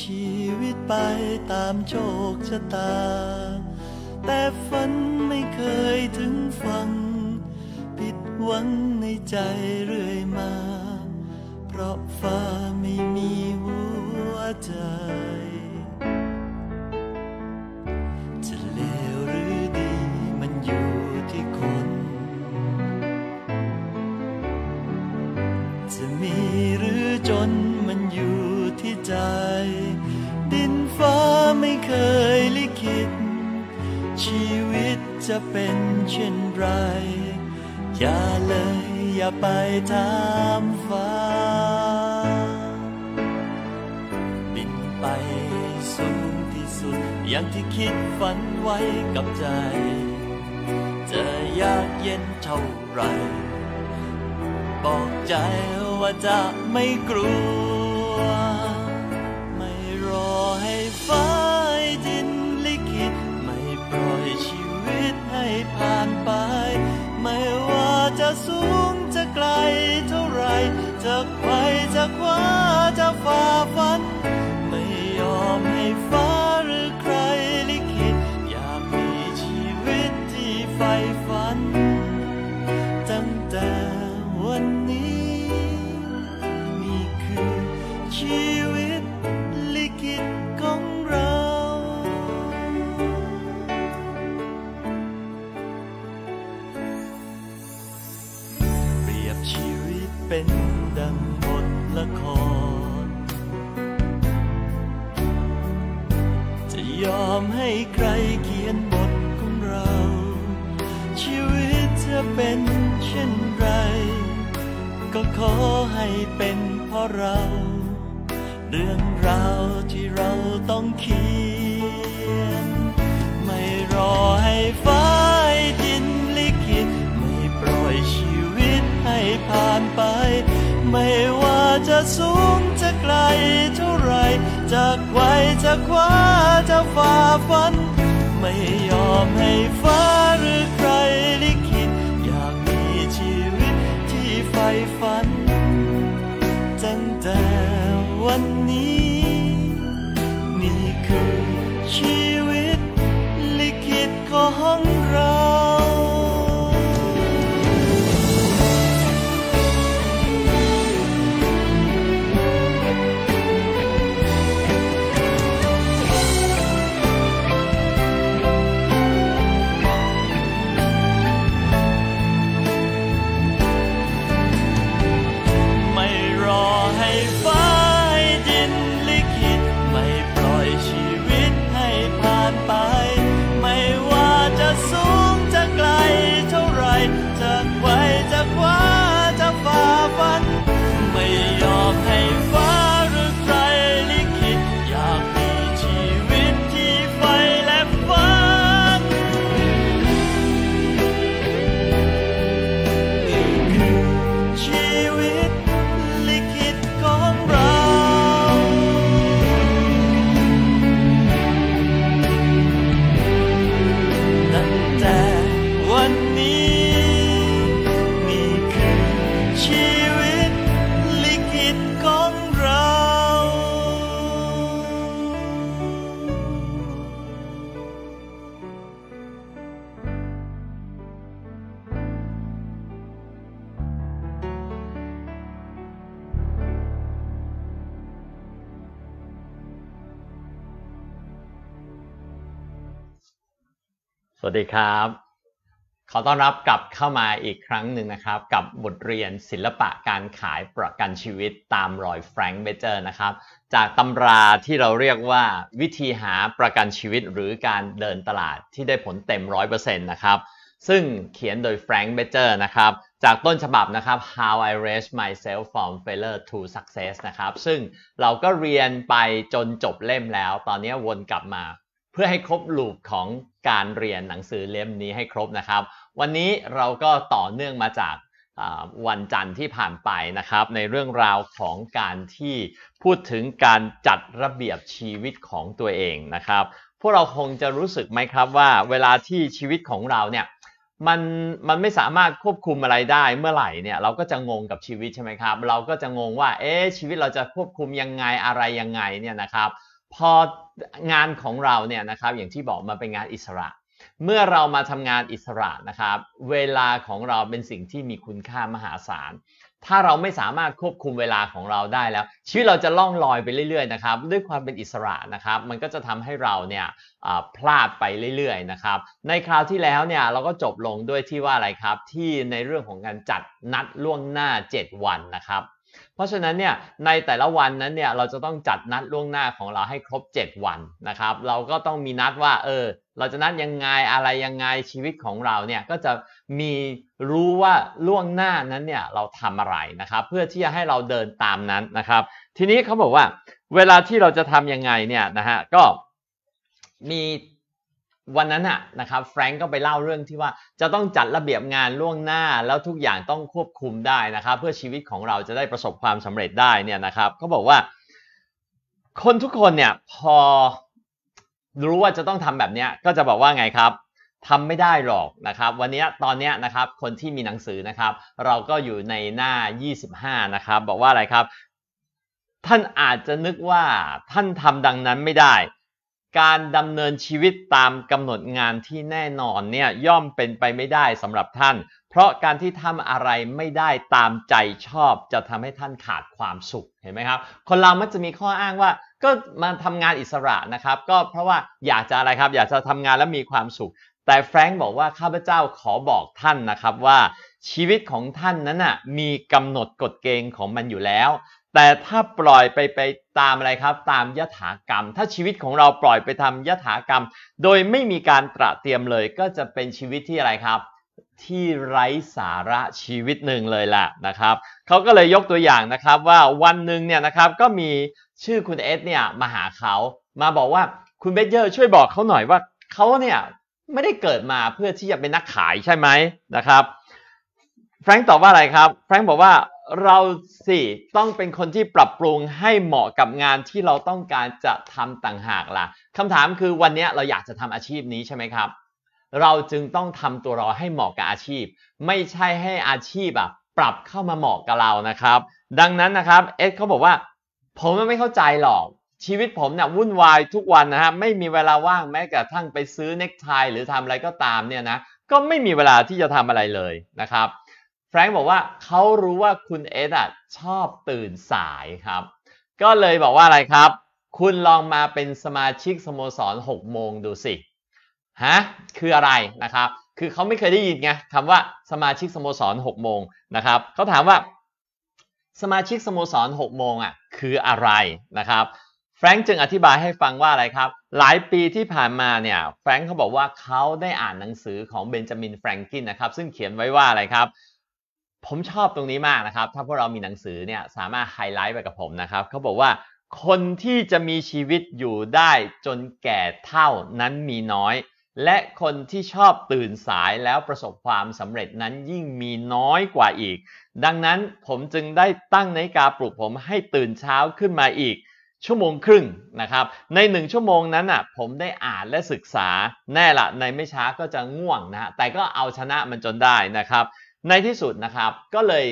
ชีวิตไปตามโชคชะตา แต่ฝันไม่เคยถึงฝัง ผิดหวังในใจเรื่อยมา เพราะฟ้าไม่มีหัวใจจะเป็นเช่นไร อย่าเลยอย่าไปถามฟ้าบินไปสูงที่สุด อย่างที่คิดฝันไว้กับใจ จะยากเย็นเท่าไร บอกใจว่าจะไม่กลัวสูงจะไกลเท่าไรจะไปจะคว้าจะฝ่าฟันขอให้เป็นเพราะเรา เรื่องราวที่เราต้องเขียนไม่รอให้ฟ้าดินลิขิตไม่ปล่อยชีวิตให้ผ่านไป ไม่ว่าจะสูงจะไกลเท่าไร จะไกวจะคว้าจะฝ่าฟันไม่ยอมให้ฟ้าหรือใครลิขิตฝันตั้งแต่วันนี้นี่คือชีวิต ลิขิตของเราดีครับขอต้อนรับกลับเข้ามาอีกครั้งหนึ่งนะครับกับบทเรียนศิลปะการขายประกันชีวิตตามรอยแฟรงค์เบเจอร์นะครับจากตำราที่เราเรียกว่าวิธีหาประกันชีวิตหรือการเดินตลาดที่ได้ผลเต็มรร้ออยเป์เซ็นะครับซึ่งเขียนโดยแฟรงค์เบเจอร์นะครับจากต้นฉบับนะครับ How I Raised Myself from Failure to Success นะครับซึ่งเราก็เรียนไปจนจบเล่มแล้ว ตอนนี้วนกลับมาพื่อให้ครบลูปของการเรียนหนังสือเล่มนี้ให้ครบนะครับ วันนี้เราก็ต่อเนื่องมาจากวันจันทร์ที่ผ่านไปนะครับ ในเรื่องราวของการที่พูดถึงการจัดระเบียบชีวิตของตัวเองนะครับ พวกเราคงจะรู้สึกไหมครับว่า เวลาที่ชีวิตของเราเนี่ยมันมันไม่สามารถควบคุมอะไรได้ เมื่อไหร่เนี่ยเราก็จะงงกับชีวิตใช่ไหมครับ เราก็จะงงว่า เอ๊ชีวิตเราจะควบคุมยังไงอะไรยังไงเนี่ยนะครับพองานของเราเนี่ยนะครับอย่างที่บอกมันเป็นงานอิสระ เมื่อเรามาทำงานอิสระนะครับ เวลาของเราเป็นสิ่งที่มีคุณค่ามหาศาลถ้าเราไม่สามารถควบคุมเวลาของเราได้แล้ว ชีวิตเราจะล่องลอยไปเรื่อยๆนะครับด้วยความเป็นอิสระนะครับ มันก็จะทำให้เราเนี่ยพลาดไปเรื่อยๆนะครับ ในคราวที่แล้วเนี่ยเราก็จบลงด้วยที่ว่าอะไรครับ ที่ในเรื่องของการจัดนัดล่วงหน้า 7 วันนะครับเพราะฉะนั้นเนี่ยในแต่ละวันนั้นเนี่ยเราจะต้องจัดนัดล่วงหน้าของเราให้ครบ 7 วันนะครับ เราก็ต้องมีนัดว่าเออเราจะนัดยังไงอะไรยังไงชีวิตของเราเนี่ยก็จะมีรู้ว่าล่วงหน้านั้นเนี่ยเราทำอะไรนะครับ เพื่อที่จะให้เราเดินตามนั้นนะครับ ทีนี้เขาบอกว่า เวลาที่เราจะทํำยังไงเนี่ยนะฮะก็มีวันนั้นอะนะครับแฟรงก์ก็ไปเล่าเรื่องที่ว่าจะต้องจัดระเบียบงานล่วงหน้าแล้วทุกอย่างต้องควบคุมได้นะครับเพื่อชีวิตของเราจะได้ประสบความสำเร็จได้เนี่ยนะครับเขาบอกว่า คนทุกคนเนี่ยพอรู้ว่าจะต้องทำแบบนี้ก็จะบอกว่าไงครับทำไม่ได้หรอกนะครับ วันนี้ตอนนี้นะครับคนที่มีหนังสือนะครับเราก็อยู่ในหน้า 25 นะครับบอกว่าอะไรครับ ท่านอาจจะนึกว่าท่านทำดังนั้นไม่ได้การดำเนินชีวิตตามกำหนดงานที่แน่นอนเนี่ยย่อมเป็นไปไม่ได้สำหรับท่าน เพราะการที่ทำอะไรไม่ได้ตามใจชอบจะทำให้ท่านขาดความสุขเห็นไหมครับ คนเรามันจะมีข้ออ้างว่าก็มาทำงานอิสระนะครับ ก็เพราะว่าอยากจะอะไรครับ อยากจะทำงานแล้วมีความสุข แต่แฟรงค์บอกว่าข้าพเจ้าขอบอกท่านนะครับว่า ชีวิตของท่านนั้นน่ะมีกำหนดกฎเกณฑ์ของมันอยู่แล้วแต่ถ้าปล่อยไปไปตามอะไรครับ ตามยถากรรม ถ้าชีวิตของเราปล่อยไปทำยถากรรม โดยไม่มีการตระเตรียมเลยก็จะเป็นชีวิตที่อะไรครับ ที่ไร้สาระชีวิตหนึ่งเลยแหละนะครับเขาก็เลยยกตัวอย่างนะครับว่าวันหนึ่งเนี่ยนะครับก็มีชื่อคุณเอสเนี่ยมาหาเขามาบอกว่าคุณเบเจอร์ช่วยบอกเขาหน่อยว่าเขาเนี่ยไม่ได้เกิดมาเพื่อที่จะเป็นนักขายใช่ไหมนะครับแฟรงก์ตอบว่าอะไรครับแฟรงก์บอกว่าเราสิต้องเป็นคนที่ปรับปรุงให้เหมาะกับงานที่เราต้องการจะทำต่างหากล่ะคำถามคือวันนี้เราอยากจะทำอาชีพนี้ใช่ไหมครับ เราจึงต้องทำตัวเราให้เหมาะกับอาชีพ ไม่ใช่ให้อาชีพอ่ะปรับเข้ามาเหมาะกับเรานะครับ ดังนั้นนะครับเอสเขาบอกว่า ผมไม่เข้าใจหรอก ชีวิตผมเนี่ยวุ่นวายทุกวันนะฮะไม่มีเวลาว่างแม้กระทั่งไปซื้อเน็กไทหรือทำอะไรก็ตามเนี่ยนะ ก็ไม่มีเวลาที่จะทำอะไรเลยนะครับแฟรงค์บอกว่าเขารู้ว่าคุณเอ็ดชอบตื่นสายครับ ก็เลยบอกว่าอะไรครับ คุณลองมาเป็นสมาชิกสโมสร6โมงดูสิฮะคืออะไรนะครับ คือเขาไม่เคยได้ยินไงคำว่าสมาชิกสโมสร6โมงนะครับเขาถามว่า สมาชิกสโมสร6โมงอ่ะคืออะไรนะครับแฟรงค์จึงอธิบายให้ฟังว่าอะไรครับหลายปีที่ผ่านมาเนี่ยแฟรงค์เขาบอกว่าเขาได้อ่านหนังสือของเบนจามินแฟรงกินนะครับซึ่งเขียนไว้ว่าอะไรครับผมชอบตรงนี้มากนะครับถ้าพวกเรามีหนังสือเนี่ยสามารถไฮไลท์ไปกับผมนะครับเขาบอกว่าคนที่จะมีชีวิตอยู่ได้จนแก่เท่านั้นมีน้อย และคนที่ชอบตื่นสายแล้วประสบความสำเร็จนั้นยิ่งมีน้อยกว่าอีก ดังนั้นผมจึงได้ตั้งนาฬิกาปลุกผมให้ตื่นเช้าขึ้นมาอีก ชั่วโมงครึ่งนะครับ ในหนึ่งชั่วโมงนั้นอ่ะผมได้อ่านและศึกษาแน่ละในไม่ช้าก็จะง่วงนะแต่ก็เอาชนะมันจนได้นะครับในที่สุดนะครับก็เลย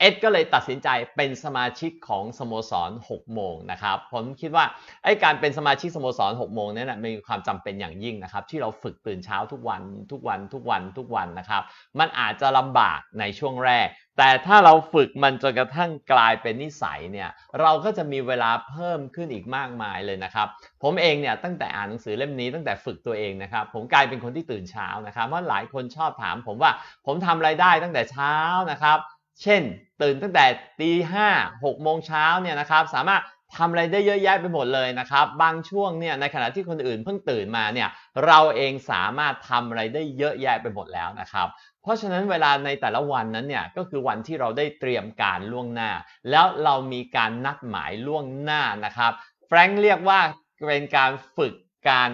เอ็ดก็เลยตัดสินใจเป็นสมาชิกของสโมสร6โมงนะครับผมคิดว่าไอ้การเป็นสมาชิกสโมสร6โมงนี่นะมีความจำเป็นอย่างยิ่งนะครับที่เราฝึกตื่นเช้าทุกวันทุกวันทุกวันทุกวันนะครับมันอาจจะลำบากในช่วงแรก แต่ถ้าเราฝึกมันจนกระทั่งกลายเป็นนิสัยเนี่ยเราก็จะมีเวลาเพิ่มขึ้นอีกมากมายเลยนะครับผมเองเนี่ยตั้งแต่อ่านหนังสือเล่มนี้ตั้งแต่ฝึกตัวเองนะครับผมกลายเป็นคนที่ตื่นเช้านะครับเพราะหลายคนชอบถามผมว่าผมทำอะไรได้ตั้งแต่เช้านะครับเช่นตื่นตั้งแต่ตีห้าหกโมงเช้าเนี่ยนะครับสามารถทำอะไรได้เยอะแยะไปหมดเลยนะครับ บางช่วงเนี่ยในขณะที่คนอื่น เพิ่งตื่นมาเนี่ยเราเองสามารถทำอะไรได้เยอะแยะไปหมดแล้วนะครับ เพราะฉะนั้นเวลาในแต่ละวันนั้นเนี่ยก็คือวันที่เราได้เตรียมการล่วงหน้า แล้วเรามีการนัดหมายล่วงหน้านะครับแฟรงค์เรียกว่าเป็นการฝึกการ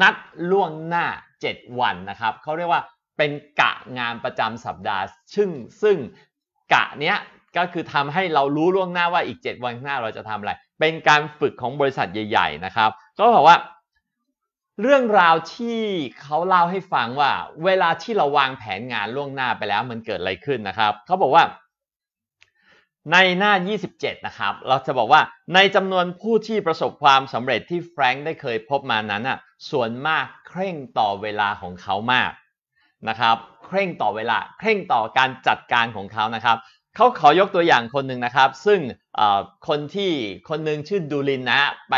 นัดล่วงหน้า 7 วันนะครับเขาเรียกว่าเป็นกะงานประจำสัปดาห์ ซึ่งซึ่งกะเนี้ยก็คือทำให้เรารู้ล่วงหน้าว่าอีก 7 วันข้างหน้าเราจะทำอะไร เป็นการฝึกของบริษัทใหญ่ ๆนะครับก็บอกว่า เรื่องราวที่เขาเล่าให้ฟังว่า เวลาที่เราวางแผนงานล่วงหน้าไปแล้วมันเกิดอะไรขึ้นนะครับ เขาบอกว่า ในหน้า 27 นะครับ เราจะบอกว่าในจำนวนผู้ที่ประสบความสำเร็จที่แฟรงค์ได้เคยพบมานั้นอ่ะส่วนมากเคร่งต่อเวลาของเขามากนะครับเคร่งต่อเวลาเคร่งต่อการจัดการของเขานะครับเขาขอยกตัวอย่างคนหนึ่งนะครับซึ่งคนที่คนหนึ่งชื่อดูลินนะ ไป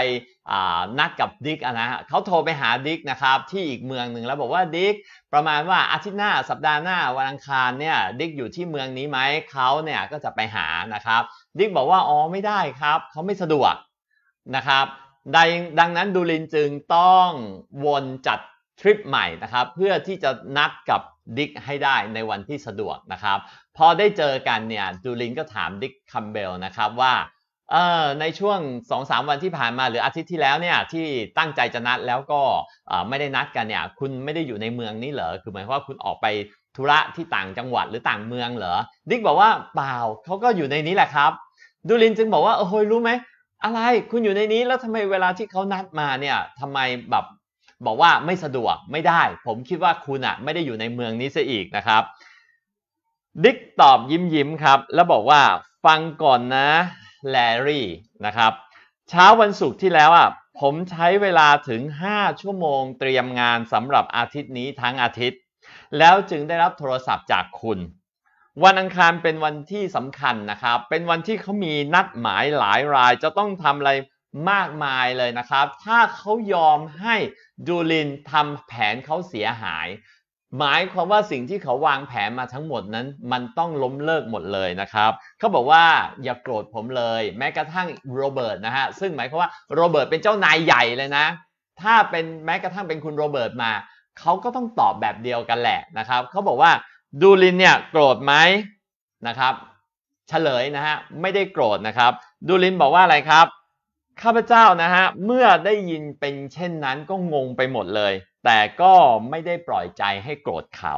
นัดกับดิกนะฮะเขาโทรไปหาดิกนะครับที่อีกเมืองหนึ่งแล้วบอกว่าดิกประมาณว่าอาทิตย์หน้าสัปดาห์หน้าวันอังคารเนี่ยดิกอยู่ที่เมืองนี้ไหมเขาเนี่ยก็จะไปหานะครับดิกบอกว่าอ๋อไม่ได้ครับเขาไม่สะดวกนะครับดังนั้นดูลินจึงต้องวนจัดทริปใหม่นะครับเพื่อที่จะนัดกับดิกให้ได้ในวันที่สะดวกนะครับพอได้เจอกันเนี่ยจูลินก็ถามดิกคัมเบลนะครับว่าเออในช่วง2-3วันที่ผ่านมา หรืออาทิตย์ที่แล้วเนี่ยที่ตั้งใจจะนัดแล้วก็ไม่ได้นัดกันเนี่ยคุณไม่ได้อยู่ในเมืองนี้เหรอคือหมายความว่าคุณออกไปธุระที่ต่างจังหวัดหรือต่างเมืองเหรอดิกบอกว่าเปล่าเขาก็อยู่ในนี้แหละครับดูลินจึงบอกว่าโอ้ยรู้ไหมอะไรคุณอยู่ในนี้แล้วทำไมเวลาที่เขานัดมาเนี่ยทำไมแบบบอกว่าไม่สะดวกไม่ได้ ผมคิดว่าคุณอะไม่ได้อยู่ในเมืองนี้ซะอีกนะครับ ดิกตอบยิ้มยิ้มครับ แล้วบอกว่า ฟังก่อนนะแลรี่นะครับ เช้าวันศุกร์ที่แล้วอ่ะผมใช้เวลาถึง 5 ชั่วโมงเตรียมงานสำหรับอาทิตย์นี้ทั้งอาทิตย์ แล้วจึงได้รับโทรศัพท์จากคุณ วันอังคารเป็นวันที่สำคัญนะครับเป็นวันที่เขามีนัดหมายหลายรายจะต้องทำอะไรมากมายเลยนะครับ ถ้าเขายอมให้ดูลินทำแผนเขาเสียหาย หมายความว่าสิ่งที่เขาวางแผนมาทั้งหมดนั้น มันต้องล้มเลิกหมดเลยนะครับ เขาบอกว่าอย่ากโกรธผมเลย แม้กระทั่งโรเบิร์ตนะฮะซึ่งหมายความว่าโรเบิร์ตเป็นเจ้านายใหญ่เลยนะ ถ้าเป็นแม้กระทั่งเป็นคุณโรเบิร์ตมาเขาก็ต้องตอบแบบเดียวกันแหละนะครับ เขาบอกว่าดูลินเนี่ยโกรธไหมนะครับเฉลยนะฮะไม่ได้โกรธนะครับดูลินบอกว่า อะไรครับข้าพเจ้านะฮะเมื่อได้ยินเป็นเช่นนั้นก็งงไปหมดเลย แต่ก็ไม่ได้ปล่อยใจให้โกรธเขา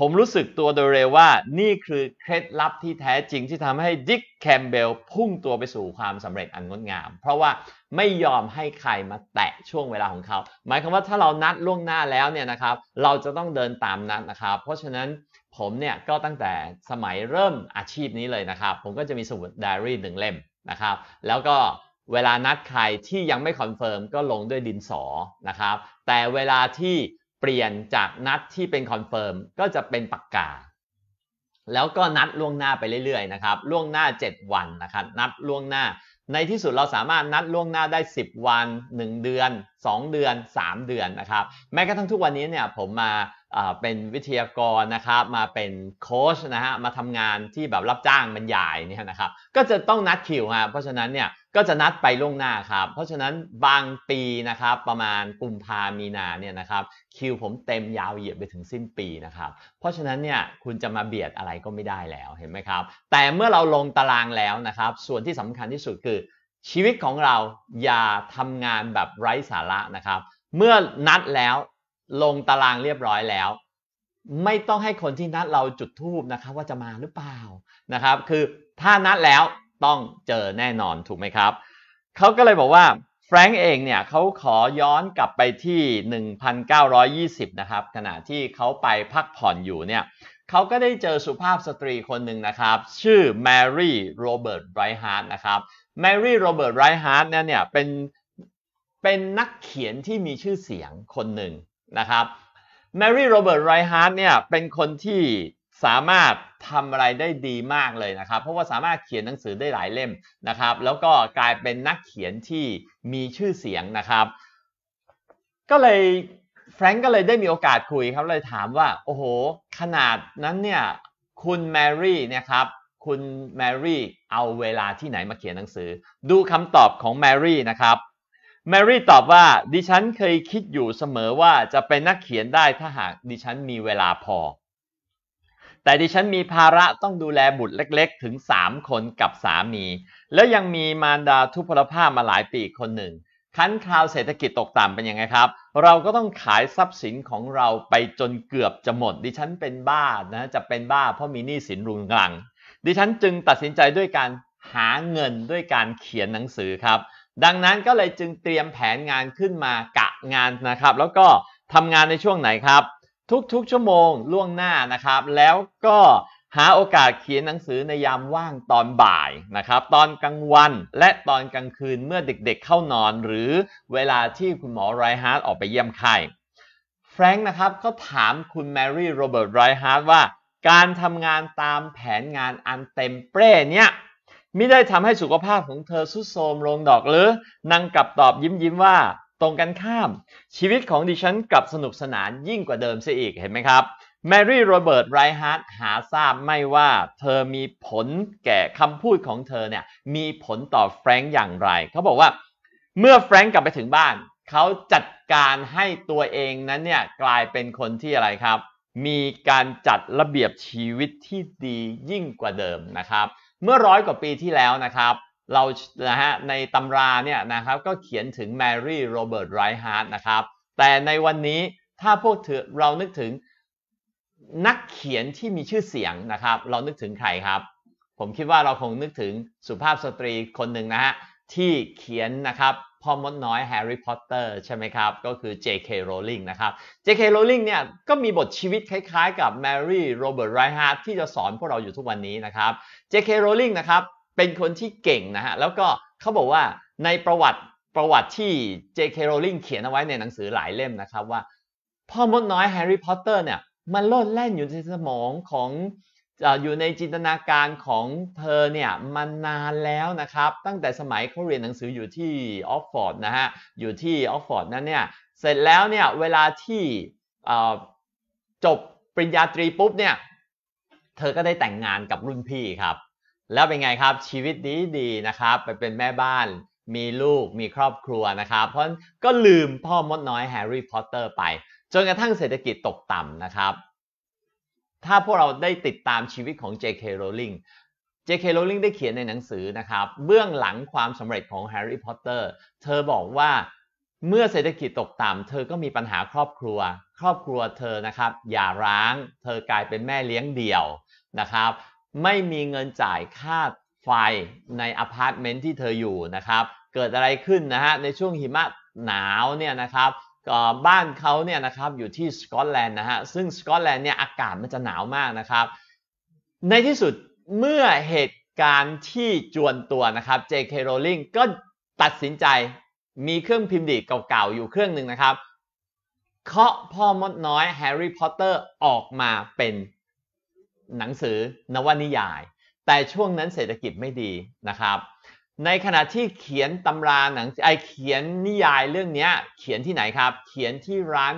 ผมรู้สึกตัวโดยเร็วว่านี่คือเคล็ดลับที่แท้จริงที่ทำให้ดิกแคมเบลพุ่งตัวไปสู่ความสำเร็จอันงดงาม เพราะว่าไม่ยอมให้ใครมาแตะช่วงเวลาของเขา หมายความว่าถ้าเรานัดล่วงหน้าแล้วเนี่ยนะครับ เราจะต้องเดินตามนัดนะครับเพราะฉะนั้นผมเนี่ยก็ตั้งแต่สมัยเริ่มอาชีพนี้เลยนะครับผมก็จะมีสมุดไดอารี่หนึ่งเล่มนะครับ แล้วก็เวลานัดใครที่ยังไม่คอนเฟิร์มก็ลงด้วยดินสอ นะครับ แต่เวลาที่เปลี่ยนจากนัดที่เป็นคอนเฟิร์มก็จะเป็นปากกา แล้วก็นัดล่วงหน้าไปเรื่อยๆ นะครับ ล่วงหน้า 7 วัน นะครับ นัดล่วงหน้า ในที่สุดเราสามารถนัดล่วงหน้าได้ 10 วัน 1 เดือน 2 เดือน 3 เดือน นะครับ แม้กระทั่งทุกวันนี้เนี่ย ผมมาเป็นวิทยากรนะครับมาเป็นโค้ชนะฮะมาทำงานที่แบบรับจ้างบรรยายเนี่ยนะครับก็จะต้องนัดคิวฮะเพราะฉะนั้นเนี่ยก็จะนัดไปล่วงหน้าครับเพราะฉะนั้น บางปีนะครับประมาณกุมภามีนาเนี่ยนะครับคิวผมเต็มยาวเหยียดไปถึงสิ้นปีนะครับเพราะฉะนั้นเนี่ยคุณจะมาเบียดอะไรก็ไม่ได้แล้วเห็นไหมครับแต่เมื่อเราลงตารางแล้วนะครับส่วนที่สำคัญที่สุดคือ ชีวิตของเราอย่าทำงานแบบไร้สาระนะครับเมื่อนัดแล้วลงตารางเรียบร้อยแล้ว ไม่ต้องให้คนที่นัดเราจุดทูบนะครับว่าจะมาหรือเปล่านะครับ คือถ้านัดแล้วต้องเจอแน่นอนถูกไหมครับ เขาก็เลยบอกว่าแฟรงก์เองเนี่ยเขาขอย้อนกลับไปที่ 1920 นะครับขณะที่เขาไปพักผ่อนอยู่เนี่ยเขาก็ได้เจอสุภาพสตรีคนหนึ่งนะครับ ชื่อแมรี่โรเบิร์ตไรฮาร์ดนะครับแมรี่โรเบิร์ตไรฮาร์ดเนี่ยเนี่ยเป็นเป็นนักเขียนที่มีชื่อเสียงคนหนึ่งนะครับแมรี่โรเบิร์ตไรฮาร์ดเนี่ยเป็นคนที่สามารถทำอะไรได้ดีมากเลยนะครับเพราะว่าสามารถเขียนหนังสือได้หลายเล่มนะครับ แล้วก็กลายเป็นนักเขียนที่มีชื่อเสียงนะครับก็เลยแฟรงก์ก็เลยได้มีโอกาสคุยครับเลยถามว่าโอ้โหขนาดนั้นเนี่ยคุณแมรี่เนี่ยครับคุณแมรี่เอาเวลาที่ไหนมาเขียนหนังสือดูคำตอบของแมรี่นะครับแมรี่ตอบว่าดิฉันเคยคิดอยู่เสมอว่าจะเป็นนักเขียนได้ถ้าหากดิฉันมีเวลาพอ แต่ดิฉันมีภาระต้องดูแลบุตรเล็กๆ ถึง 3 คนกับสามี แล้วยังมีมารดาทุพพลภาพมาหลายปีคนหนึ่ง คันคราวเศรษฐกิจตกต่ำเป็นยังไงครับ เราก็ต้องขายทรัพย์สินของเราไปจนเกือบจะหมด ดิฉันเป็นบ้านะจะเป็นบ้าเพราะมีหนี้สินรุนแรงดิฉันจึงตัดสินใจด้วยการหาเงินด้วยการเขียนหนังสือครับดังนั้นก็เลยจึงเตรียมแผนงานขึ้นมากะงานนะครับ แล้วก็ทำงานในช่วงไหนครับ ทุกๆ ชั่วโมงล่วงหน้านะครับ แล้วก็หาโอกาสเขียนหนังสือในยามว่างตอนบ่ายนะครับตอนกลางวันและตอนกลางคืนเมื่อเด็กๆเเข้านอน หรือเวลาที่คุณหมอไรฮาร์ดออกไปเยี่ยมไข้แฟรงค์นะครับก็ถามคุณแมรี่โรเบิร์ตไรฮาร์ดว่าการทำงานตามแผนงานอันเต็มเปร้เนี่ยมิได้ทำให้สุขภาพของเธอทรุดโทรมลงดอกหรือนางกลับตอบยิ้มยิ้มว่าตรงกันข้าม ชีวิตของดิฉันกลับสนุกสนานยิ่งกว่าเดิมเสียอีกเห็นไหมครับ แมรี่โรเบิร์ตไรฮาร์ดหาทราบไม่ว่าเธอมีผลแก่คำพูดของเธอเนี่ย มีผลต่อแฟรงค์อย่างไร เขาบอกว่า เมื่อแฟรงค์กลับไปถึงบ้านเขาจัดการให้ตัวเองนั้นเนี่ยกลายเป็นคนที่อะไรครับ มีการจัดระเบียบชีวิตที่ดียิ่งกว่าเดิมนะครับเมื่อร้อยกว่าปีที่แล้วนะครับเรานะฮะในตำราเนี่ยนะครับก็เขียนถึงแมรี่โรเบิร์ตไรฮาร์ดนะครับ แต่ในวันนี้ถ้าพวกเรานึกถึงนักเขียนที่มีชื่อเสียงนะครับ เรานึกถึงใครครับ ผมคิดว่าเราคงนึกถึงสุภาพสตรีคนหนึ่งนะฮะที่เขียนนะครับพ่อมดน้อยแฮร์รี่พอตเตอร์ใช่ไหมครับ ก็คือ J.K. Rowling นะครับ J.K. Rowling เนี่ยก็มีบทชีวิตคล้ายๆกับแมรี่โรเบิร์ตไรฮาร์ดที่จะสอนพวกเราอยู่ทุกวันนี้นะครับ JK Rowling นะครับ เป็นคนที่เก่งนะฮะ แล้วก็เขาบอกว่าในประวัติประวัติที่ JK Rowling เขียนเอาไว้ในหนังสือหลายเล่มนะครับ ว่าพ่อมดน้อยแฮร์รี่พอตเตอร์เนี่ย มันโลดแล่นอยู่ในสมองของอยู่ในจินตนาการของเธอเนี่ยมานานแล้วนะครับ ตั้งแต่สมัยเขาเรียนหนังสืออยู่ที่ออกฟอร์ดนะฮะ อยู่ที่ออกฟอร์ดนั่นเนี่ย เสร็จแล้วเนี่ยเวลาที่จบปริญญาตรีปุ๊บเนี่ยเธอก็ได้แต่งงานกับรุ่นพี่ครับ แล้วเป็นไงครับชีวิตดีดีนะครับ ไปเป็นแม่บ้าน มีลูกมีครอบครัวนะครับ เพราะก็ลืมพ่อมดน้อยแฮร์รี่พอตเตอร์ไป จนกระทั่งเศรษฐกิจตกต่ำนะครับ ถ้าพวกเราได้ติดตามชีวิตของ J.K. Rowling J.K. Rowling ได้เขียนในหนังสือนะครับ เบื้องหลังความสำเร็จของแฮร์รี่พอตเตอร์เธอบอกว่าเมื่อเศรษฐกิจตกต่ำเธอก็มีปัญหาครอบครัวครอบครัวเธอนะครับอย่าร้าง เธอกลายเป็นแม่เลี้ยงเดี่ยวนะครับไม่มีเงินจ่ายค่าไฟในอพาร์ตเมนต์ที่เธออยู่นะครับเกิดอะไรขึ้นนะฮะในช่วงหิมะหนาวเนี่ยนะครับบ้านเขาเนี่ยนะครับอยู่ที่สกอตแลนด์นะฮะซึ่งสกอตแลนด์เนี่ยอากาศมันจะหนาวมากนะครับในที่สุดเมื่อเหตุการณ์ที่จวนตัวนะครับ J.K. Rowling ก็ตัดสินใจมีเครื่องพิมพ์ดีเก่าๆ อยู่เครื่องหนึ่งนะครับเคาะพ่อมดน้อยแฮร์รี่พอตเตอร์ออกมาเป็นหนังสือนวนิยาย แต่ช่วงนั้นเศรษฐกิจไม่ดีนะครับ ในขณะที่เขียนตำราหนังไอเขียนนิยายเรื่องนี้เขียนที่ไหนครับ เขียนที่ร้าน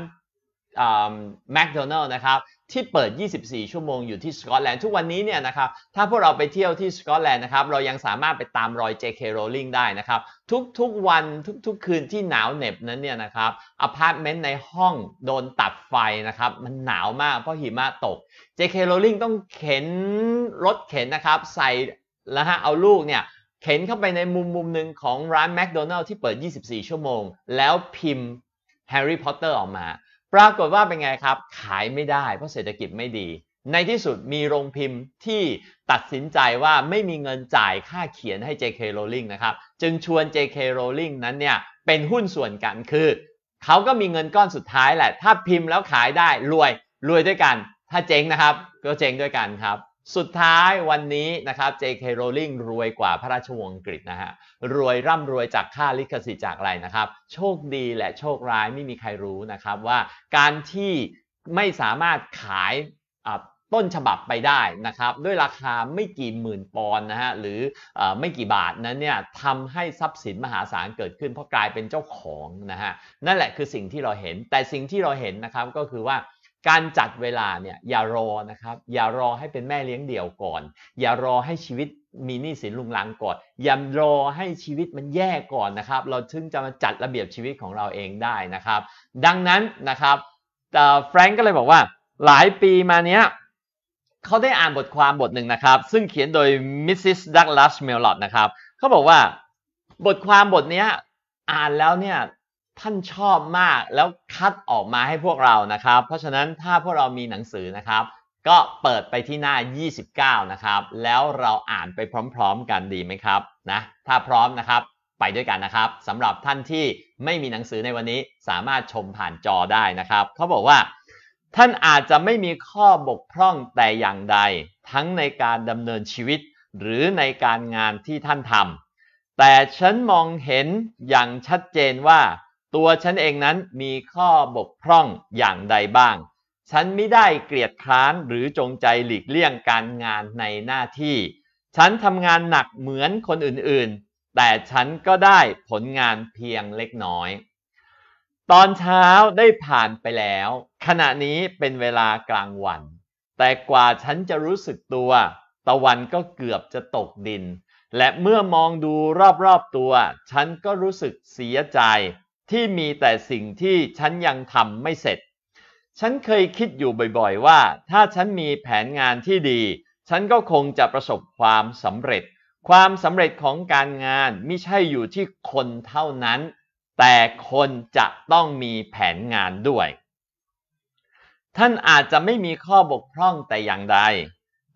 แมคโดนัลล์นะครับที่เปิด 24 ชั่วโมงอยู่ที่สกอตแลนด์ ทุกวันนี้เนี่ยนะครับ ถ้าพวกเราไปเที่ยวที่สกอตแลนด์นะครับ เรายังสามารถไปตามรอย JK Rowling ได้นะครับ ทุกๆวัน ทุกๆคืนที่หนาวเหน็บนั้นเนี่ยนะครับ อพาร์ตเมนต์ในห้องโดนตัดไฟนะครับ มันหนาวมากเพราะหิมะตก JK Rowling ต้องเข็นรถเข็นนะครับ ใส่แล้วฮะ เอาลูกเนี่ย เข็นเข้าไปในมุมมุมหนึ่งของร้านแมคโดนัลล์ที่เปิด 24 ชั่วโมง แล้วพิมพ์แฮร์รี่พอตเตอร์ออกมาปรากฏว่าเป็นไงครับ ขายไม่ได้ เพราะเศรษฐกิจไม่ดี ในที่สุดมีโรงพิมพ์ที่ตัดสินใจว่าไม่มีเงินจ่ายค่าเขียนให้ JK Rowling นะครับ จึงชวน JK Rowling นั้นเนี่ยเป็นหุ้นส่วนกันคือเขาก็มีเงินก้อนสุดท้ายแหละ ถ้าพิมพ์แล้วขายได้ รวย รวยด้วยกัน ถ้าเจ๊งนะครับ ก็เจ๊งด้วยกันครับสุดท้ายวันนี้นะครับ JK Rowling รวยกว่าพระราชวงศ์อังกฤษนะฮะรวยร่ำรวยจากค่าลิขสิทธิ์จากอะไรนะครับ โชคดีและโชคร้ายไม่มีใครรู้นะครับว่าการที่ไม่สามารถขายต้นฉบับไปได้นะครับด้วยราคาไม่กี่หมื่นปอนด์นะฮะหรืออไม่กี่บาทนั้นเนี่ยทำให้ทรัพย์สินมหาศาลเกิดขึ้นเพราะกลายเป็นเจ้าของนะฮะนั่นแหละคือสิ่งที่เราเห็น แต่สิ่งที่เราเห็นนะครับก็คือว่าการจัดเวลาเนี่ยอย่ารอนะครับ อย่ารอให้เป็นแม่เลี้ยงเดี่ยวก่อน อย่ารอให้ชีวิตมีหนี้สินลุงลังก่อนอย่ารอให้ชีวิตมันแย่ก่อนนะครับ เราถึงจะมาจัดระเบียบชีวิตของเราเองได้นะครับ ดังนั้นนะครับแฟรงก์ก็เลยบอกว่า หลายปีมาเนี้ยเขาได้อ่านบทความบทหนึ่งนะครับ ซึ่งเขียนโดยมิสซิสดักลาสเมลลอนะครับเขาบอกว่าบทความบทนี้อ่านแล้วเนี่ยท่านชอบมากแล้วคัดออกมาให้พวกเรานะครับ เพราะฉะนั้นถ้าพวกเรามีหนังสือนะครับ ก็เปิดไปที่หน้า29นะครับแล้วเราอ่านไปพร้อมๆ กันดีไหมครับนะถ้าพร้อมนะครับ ไปด้วยกันนะครับสำหรับท่านที่ไม่มีหนังสือในวันนี้สามารถชมผ่านจอได้นะครับเขาบอกว่าท่านอาจจะไม่มีข้อบกพร่องแต่อย่างใดทั้งในการดำเนินชีวิต หรือในการงานที่ท่านทำแต่ฉันมองเห็นอย่างชัดเจนว่าตัวฉันเองนั้นมีข้อบกพร่องอย่างใดบ้าง ฉันไม่ได้เกลียดคร้านหรือจงใจหลีกเลี่ยงการงานในหน้าที่ ฉันทำงานหนักเหมือนคนอื่นๆ แต่ฉันก็ได้ผลงานเพียงเล็กน้อย ตอนเช้าได้ผ่านไปแล้ว ขณะนี้เป็นเวลากลางวัน แต่กว่าฉันจะรู้สึกตัว ตะวันก็เกือบจะตกดิน และเมื่อมองดูรอบๆ ตัว ฉันก็รู้สึกเสียใจที่มีแต่สิ่งที่ฉันยังทำไม่เสร็จ ฉันเคยคิดอยู่บ่อยๆ ว่า ถ้าฉันมีแผนงานที่ดี ฉันก็คงจะประสบความสำเร็จ ความสำเร็จของการงานไม่ใช่อยู่ที่คนเท่านั้น แต่คนจะต้องมีแผนงานด้วย ท่านอาจจะไม่มีข้อบกพร่องแต่อย่างใด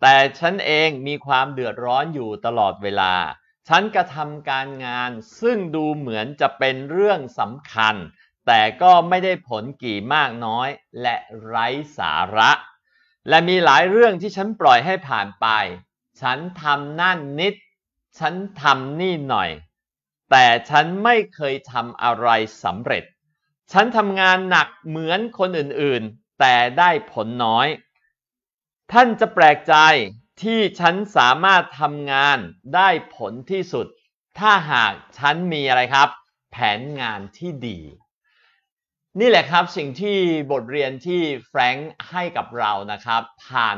แต่ฉันเองมีความเดือดร้อนอยู่ตลอดเวลาฉันกระทำการงานซึ่งดูเหมือนจะเป็นเรื่องสำคัญ แต่ก็ไม่ได้ผลกี่มากน้อย และไร้สาระ และมีหลายเรื่องที่ฉันปล่อยให้ผ่านไป ฉันทำนั่นนิด ฉันทำนี่หน่อย แต่ฉันไม่เคยทำอะไรสำเร็จ ฉันทำงานหนักเหมือนคนอื่นๆ แต่ได้ผลน้อย ท่านจะแปลกใจที่ฉันสามารถทำงานได้ผลที่สุด ถ้าหากฉันมีอะไรครับ แผนงานที่ดี นี่แหละครับสิ่งที่บทเรียนที่แฟรงค์ให้กับเรานะครับ ผ่าน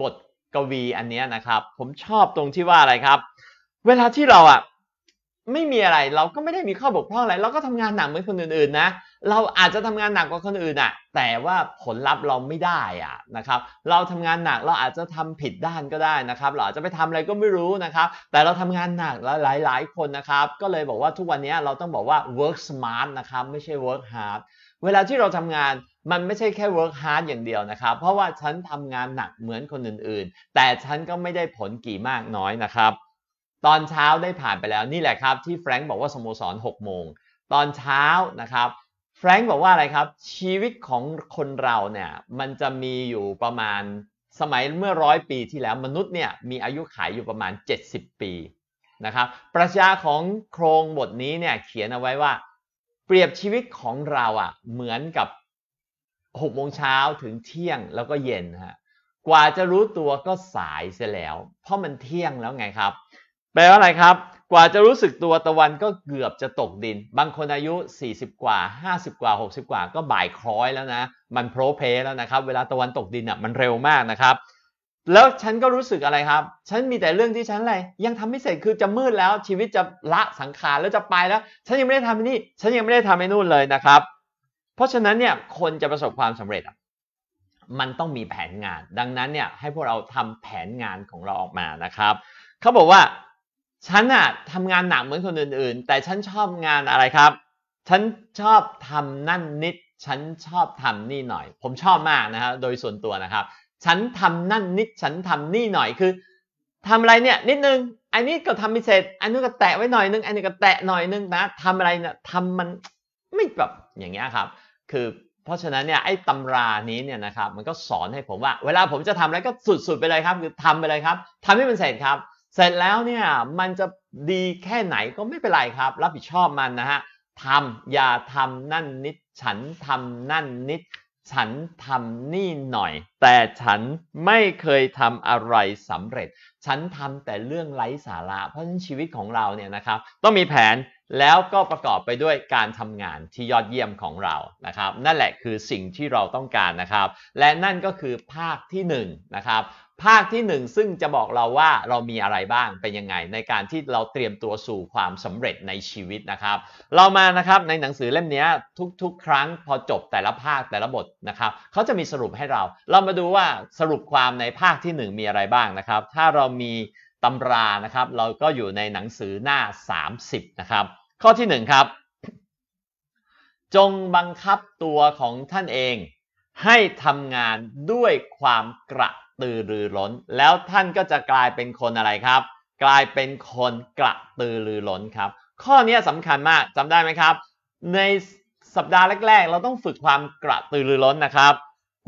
บทกวี อันนี้นะครับ ผมชอบตรงที่ว่าอะไรครับ เวลาที่เราอะไม่มีอะไรเราก็ไม่ได้มีข้อบกพร่องอะไร เราก็ทำงานหนักเหมือนคนอื่นๆนะเราอาจจะทำงานหนักกว่าคนอื่นอ่ะแต่ว่าผลลัพธ์เราไม่ได้อ่ะนะครับเราทำงานหนักเราอาจจะทำผิดด้านก็ได้นะครับเราอาจจะไปทำอะไรก็ไม่รู้นะครับ แต่เราทำงานหนักแล้วหลาย ๆคนนะครับ ก็เลยบอกว่าทุกวันนี้เราต้องบอกว่า work smart นะครับ ไม่ใช่ work hard เวลาที่เราทำงานมันไม่ใช่แค่ work hard อย่างเดียวนะครับ เพราะว่าฉันทำงานหนักเหมือนคนอื่นๆ แต่ฉันก็ไม่ได้ผลกี่มากน้อยนะครับตอนเช้าได้ผ่านไปแล้วนี่แหละครับที่แฟรงค์บอกว่าสโมสร6โมงตอนเช้านะครับ แฟรงค์บอกว่าอะไรครับ ชีวิตของคนเราเนี่ยมันจะมีอยู่ประมาณสมัยเมื่อร้อยปีที่แล้วมนุษย์เนี่ย มีอายุขายอยู่ประมาณ 70 ปีนะครับ ประชาของโครงบทนี้เนี่ยเขียนเอาไว้ว่า เปรียบชีวิตของเราอะ่ะ เหมือนกับ 6 โมงเช้าถึงเที่ยงแล้วก็เย็นฮะกว่าจะรู้ตัวก็สายเสียแล้ว เพราะมันเที่ยงแล้วไงครับแปลว่าอะไรครับ กว่าจะรู้สึกตัวตะวันก็เกือบจะตกดิน บางคนอายุ 40 กว่า 50 กว่า 60กว่าก็บ่ายคล้อยแล้วนะ มันโพรเพแล้วนะครับ เวลาตะวันตกดินอ่ะมันเร็วมากนะครับ แล้วฉันก็รู้สึกอะไรครับ ฉันมีแต่เรื่องที่ฉันอะไร ยังทำไม่เสร็จคือจะมืดแล้วชีวิตจะละสังขารแล้วจะไปแล้ว ฉันยังไม่ได้ทำนี่ฉันยังไม่ได้ทำไอ้นู่นเลยนะครับ เพราะฉะนั้นเนี่ยคนจะประสบความสำเร็จมันต้องมีแผนงาน ดังนั้นเนี่ยให้พวกเราทำแผนงานของเราออกมานะครับ เขาบอกว่าฉันอะทำงานหนักเหมือนคนอื่นๆ แต่ฉันชอบงานอะไรครับ ฉันชอบทำนั่นนิด ฉันชอบทำนี่หน่อย ผมชอบมากนะครับโดยส่วนตัวนะครับ ฉันทำนั่นนิด ฉันทำนี่หน่อย คือทำอะไรเนี่ยนิดนึง อันนี้ก็ทำไม่เสร็จ อันนู้นก็แตะไว้หน่อยนึง อันนี้ก็แตะหน่อยนึงนะทำอะไรเนี่ยทำมันไม่แบบอย่างเงี้ยครับ คือเพราะฉะนั้นเนี่ยไอ้ตำรานี้เนี่ยนะครับมันก็สอนให้ผมว่า เวลาผมจะทำอะไรก็สุดๆไปเลยครับ คือทำไปเลยครับทำให้มันเสร็จครับเสร็จแล้วเนี่ยมันจะดีแค่ไหนก็ไม่เป็นไรครับ รับผิดชอบมันนะฮะทำอย่าทำนั่นนิด ฉันทำนั่นนิด ฉันทำนี่หน่อย แต่ฉันไม่เคยทำอะไรสำเร็จ ฉันทำแต่เรื่องไร้สาระเพราะฉะนั้นชีวิตของเราเนี่ยนะครับต้องมีแผนแล้วก็ประกอบไปด้วยการทำงานที่ยอดเยี่ยมของเรา นะครับ นั่นแหละคือสิ่งที่เราต้องการนะครับ และนั่นก็คือภาคที่1นนะครับ ภาคที่1ซึ่งจะบอกเราว่าเรามีอะไรบ้างเป็นยังไง ในการที่เราเตรียมตัวสู่ความสำเร็จในชีวิตนะครับ เรามานะครับในหนังสือเล่มนี้ ทุก ๆ ครั้งพอจบแต่ละภาคแต่ละบทนะครับเขาจะมีสรุปให้เรา เรามาดูว่าสรุปความในภาคที่ 1 มีอะไรบ้างนะครับ ถ้าเรามีตำรานะครับ เราก็อยู่ในหนังสือหน้า 30 นะครับ ข้อที่ 1 ครับ จงบังคับตัวของท่านเอง ให้ทำงานด้วยความกระตือรือร้น แล้วท่านก็จะกลายเป็นคนอะไรครับ กลายเป็นคน กระตือรือร้นครับ ข้อนี้สำคัญมากจำได้ไหมครับ ในสัปดาห์แรก ๆ เราต้องฝึกความกระตือรือร้นนะครับ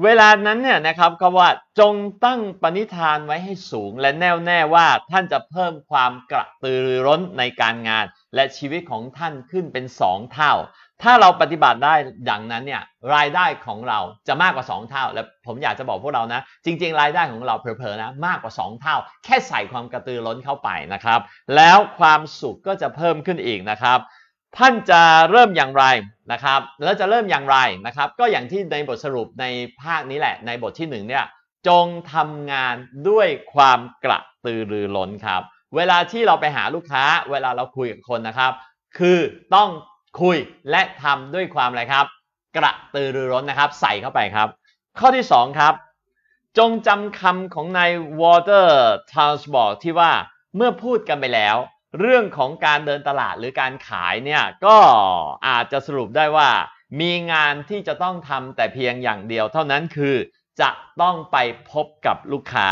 เวลานั้นเนี่ยนะครับก็ว่าจงตั้งปณิธานไว้ให้สูงและแน่วแน่ว่า ท่านจะเพิ่มความกระตือรือร้นในการงานและชีวิตของท่านขึ้นเป็นสองเท่า ถ้าเราปฏิบัติได้ดังนั้นเนี่ยรายได้ของเราจะมากกว่า 2 เท่า และผมอยากจะบอกพวกเรานะ จริง ๆ รายได้ของเราเพลอๆนะ มากกว่า 2 เท่า แค่ใส่ความกระตือร้นเข้าไปนะครับ แล้วความสุขก็จะเพิ่มขึ้นอีกนะครับท่านจะเริ่มอย่างไรนะครับแล้วจะเริ่มอย่างไรนะครับ ก็อย่างที่ในบทสรุปในภาคนี้แหละ ในบทที่ 1เนี่ยจงทำงานด้วยความกระตือรือร้นครับ เวลาที่เราไปหาลูกค้า เวลาเราคุยกับคนนะครับ คือต้องคุยและทำด้วยความอะไรครับ กระตือรือร้นนะครับ ใส่เข้าไปครับ ข้อที่2ครับจงจำคำของนายวอเตอร์ทานสบอกที่ว่าเมื่อพูดกันไปแล้วเรื่องของการเดินตลาดหรือการขายเนี่ยก็อาจจะสรุปได้ว่า มีงานที่จะต้องทำแต่เพียงอย่างเดียว เท่านั้นคือ จะต้องไปพบกับลูกค้า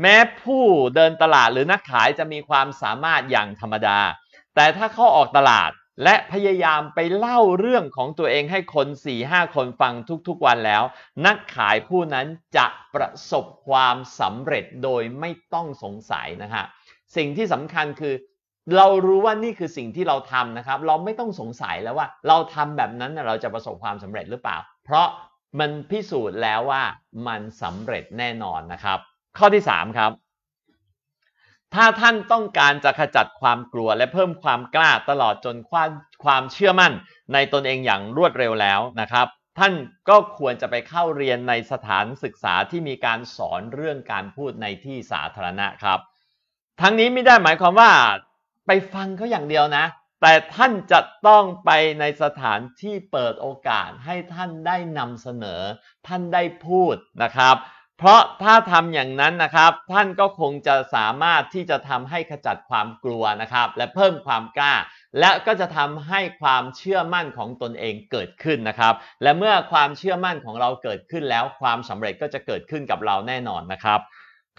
แม้ผู้เดินตลาด หรือนักขายจะมีความสามารถอย่างธรรมดา แต่ถ้าเข้าออกตลาดและพยายามไปเล่าเรื่องของตัวเองให้คน 4-5 คนฟังทุกๆวันแล้ว นักขายผู้นั้นจะประสบความสำเร็จโดยไม่ต้องสงสัยนะฮะสิ่งที่สำคัญคือเรารู้ว่านี่คือสิ่งที่เราทำนะครับ เราไม่ต้องสงสัยแล้วว่า เราทำแบบนั้นเราจะประสบความสำเร็จหรือเปล่า เพราะมันพิสูจน์แล้วว่ามันสำเร็จแน่นอนนะครับ ข้อที่ 3 ครับ ถ้าท่านต้องการจะขจัดความกลัวและเพิ่มความกล้าตลอดจนความความเชื่อมั่นในตนเองอย่างรวดเร็วแล้วนะครับ ท่านก็ควรจะไปเข้าเรียนในสถานศึกษาที่มีการสอนเรื่องการพูดในที่สาธารณะครับ ทั้งนี้ไม่ได้หมายความว่าไปฟังเขาอย่างเดียวนะ แต่ท่านจะต้องไปในสถานที่เปิดโอกาสให้ท่านได้นำเสนอ ท่านได้พูดนะครับ เพราะถ้าทำอย่างนั้นนะครับ ท่านก็คงจะสามารถที่จะทำให้ขจัดความกลัวนะครับ และเพิ่มความกล้า และก็จะทำให้ความเชื่อมั่นของตนเองเกิดขึ้นนะครับ และเมื่อความเชื่อมั่นของเราเกิดขึ้นแล้ว ความสำเร็จก็จะเกิดขึ้นกับเราแน่นอนนะครับ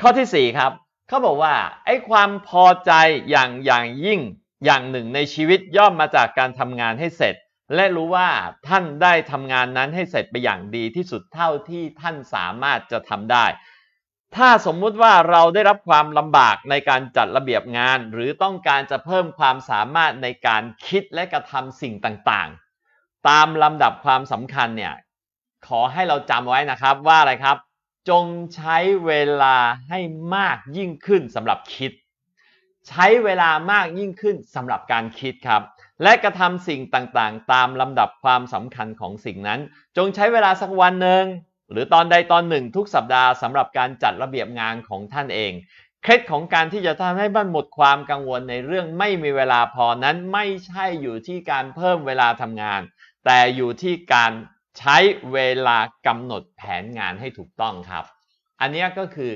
ข้อที่4ครับเขาบอกว่าไอ้ความพอใจอย่างอย่างยิ่งอย่างหนึ่งในชีวิต ย่อมมาจากการทำงานให้เสร็จ และรู้ว่าท่านได้ทำงานนั้นให้เสร็จไปอย่างดีที่สุดเท่าที่ท่านสามารถจะทำได้ ถ้าสมมุติว่าเราได้รับความลำบากในการจัดระเบียบงาน หรือต้องการจะเพิ่มความสามารถในการคิดและกระทำสิ่งต่างๆ ตามลำดับความสำคัญเนี่ยขอให้เราจำไว้นะครับว่าอะไรครับจงใช้เวลาให้มากยิ่งขึ้นสำหรับคิด ใช้เวลามากยิ่งขึ้นสำหรับการคิดครับ และกระทำสิ่งต่างๆ ตามลำดับความสำคัญของสิ่งนั้น จงใช้เวลาสักวันหนึ่งหรือตอนใดตอนหนึ่งทุกสัปดาห์สำหรับการจัดระเบียบงานของท่านเอง เคล็ดของการที่จะทำให้บ้านหมดความกังวลในเรื่องไม่มีเวลาพอนั้นไม่ใช่อยู่ที่การเพิ่มเวลาทำงานแต่อยู่ที่การใช้เวลากำหนดแผนงานให้ถูกต้องครับ อันนี้ก็คือ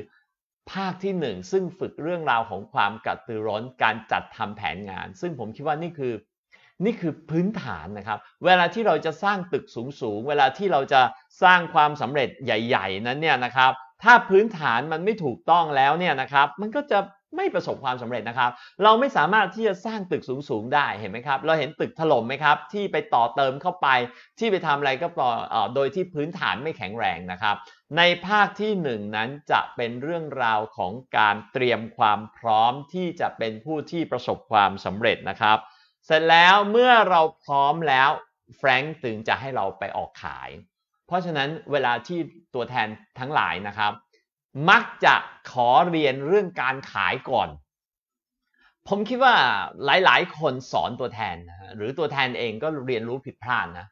ภาคที่หนึ่งซึ่งฝึกเรื่องราวของความกระตือร้อนการจัดทำแผนงาน ซึ่งผมคิดว่านี่คือ นี่คือพื้นฐานนะครับ เวลาที่เราจะสร้างตึกสูงๆเวลาที่เราจะสร้างความสำเร็จใหญ่ ๆ นั้นเนี่ยนะครับ ถ้าพื้นฐานมันไม่ถูกต้องแล้วเนี่ยนะครับ มันก็จะไม่ประสบความสำเร็จนะครับ เราไม่สามารถที่จะสร้างตึกสูง ๆ ได้เห็นไหมครับ เราเห็นตึกถล่มไหมครับ ที่ไปต่อเติมเข้าไป ที่ไปทำอะไรก็ต่อโดยที่พื้นฐานไม่แข็งแรงนะครับ ในภาคที่ 1 นั้นจะเป็นเรื่องราวของการเตรียมความพร้อมที่จะเป็นผู้ที่ประสบความสำเร็จนะครับ เสร็จแล้วเมื่อเราพร้อมแล้วแฟรงค์ถึงจะให้เราไปออกขาย เพราะฉะนั้นเวลาที่ตัวแทนทั้งหลายนะครับมักจะขอเรียนเรื่องการขายก่อน ผมคิดว่าหลายๆ คนสอนตัวแทนหรือตัวแทนเองก็เรียนรู้ผิดพลาดนะ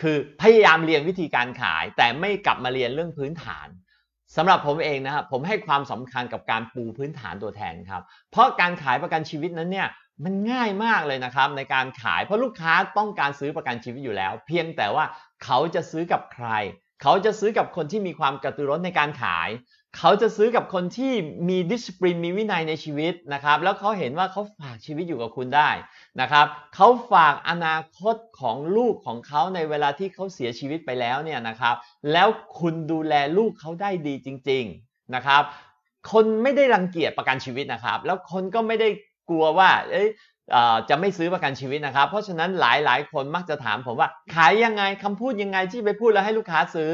คือพยายามเรียนวิธีการขาย แต่ไม่กลับมาเรียนเรื่องพื้นฐานสำหรับผมเองนะครับผมให้ความสำคัญกับการปูพื้นฐานตัวแทนครับ เพราะการขายประกันชีวิตนั้นเนี่ยมันง่ายมากเลยนะครับ ในการขายเพราะลูกค้าต้องการซื้อประกันชีวิตอยู่แล้ว เพียงแต่ว่าเขาจะซื้อกับใคร เขาจะซื้อกับคนที่มีความกระตือร้นในการขายเขาจะซื้อกับคนที่มีดิสปรินมีวินัยในชีวิตนะครับ แล้วเขาเห็นว่าเขาฝากชีวิตอยู่กับคุณได้นะครับ เขาฝากอนาคตของลูกของเขาในเวลาที่เขาเสียชีวิตไปแล้วเนี่ยนะครับ แล้วคุณดูแลลูกเขาได้ดีจริงๆนะครับ คนไม่ได้รังเกียจประกันชีวิตนะครับ แล้วคนก็ไม่ได้กลัวว่าเอ๊ะจะไม่ซื้อประกันชีวิตนะครับ เพราะฉะนั้นหลายๆ คนมักจะถามผมว่าขายยังไงคำพูดยังไงที่ไปพูดแล้วให้ลูกค้าซื้อ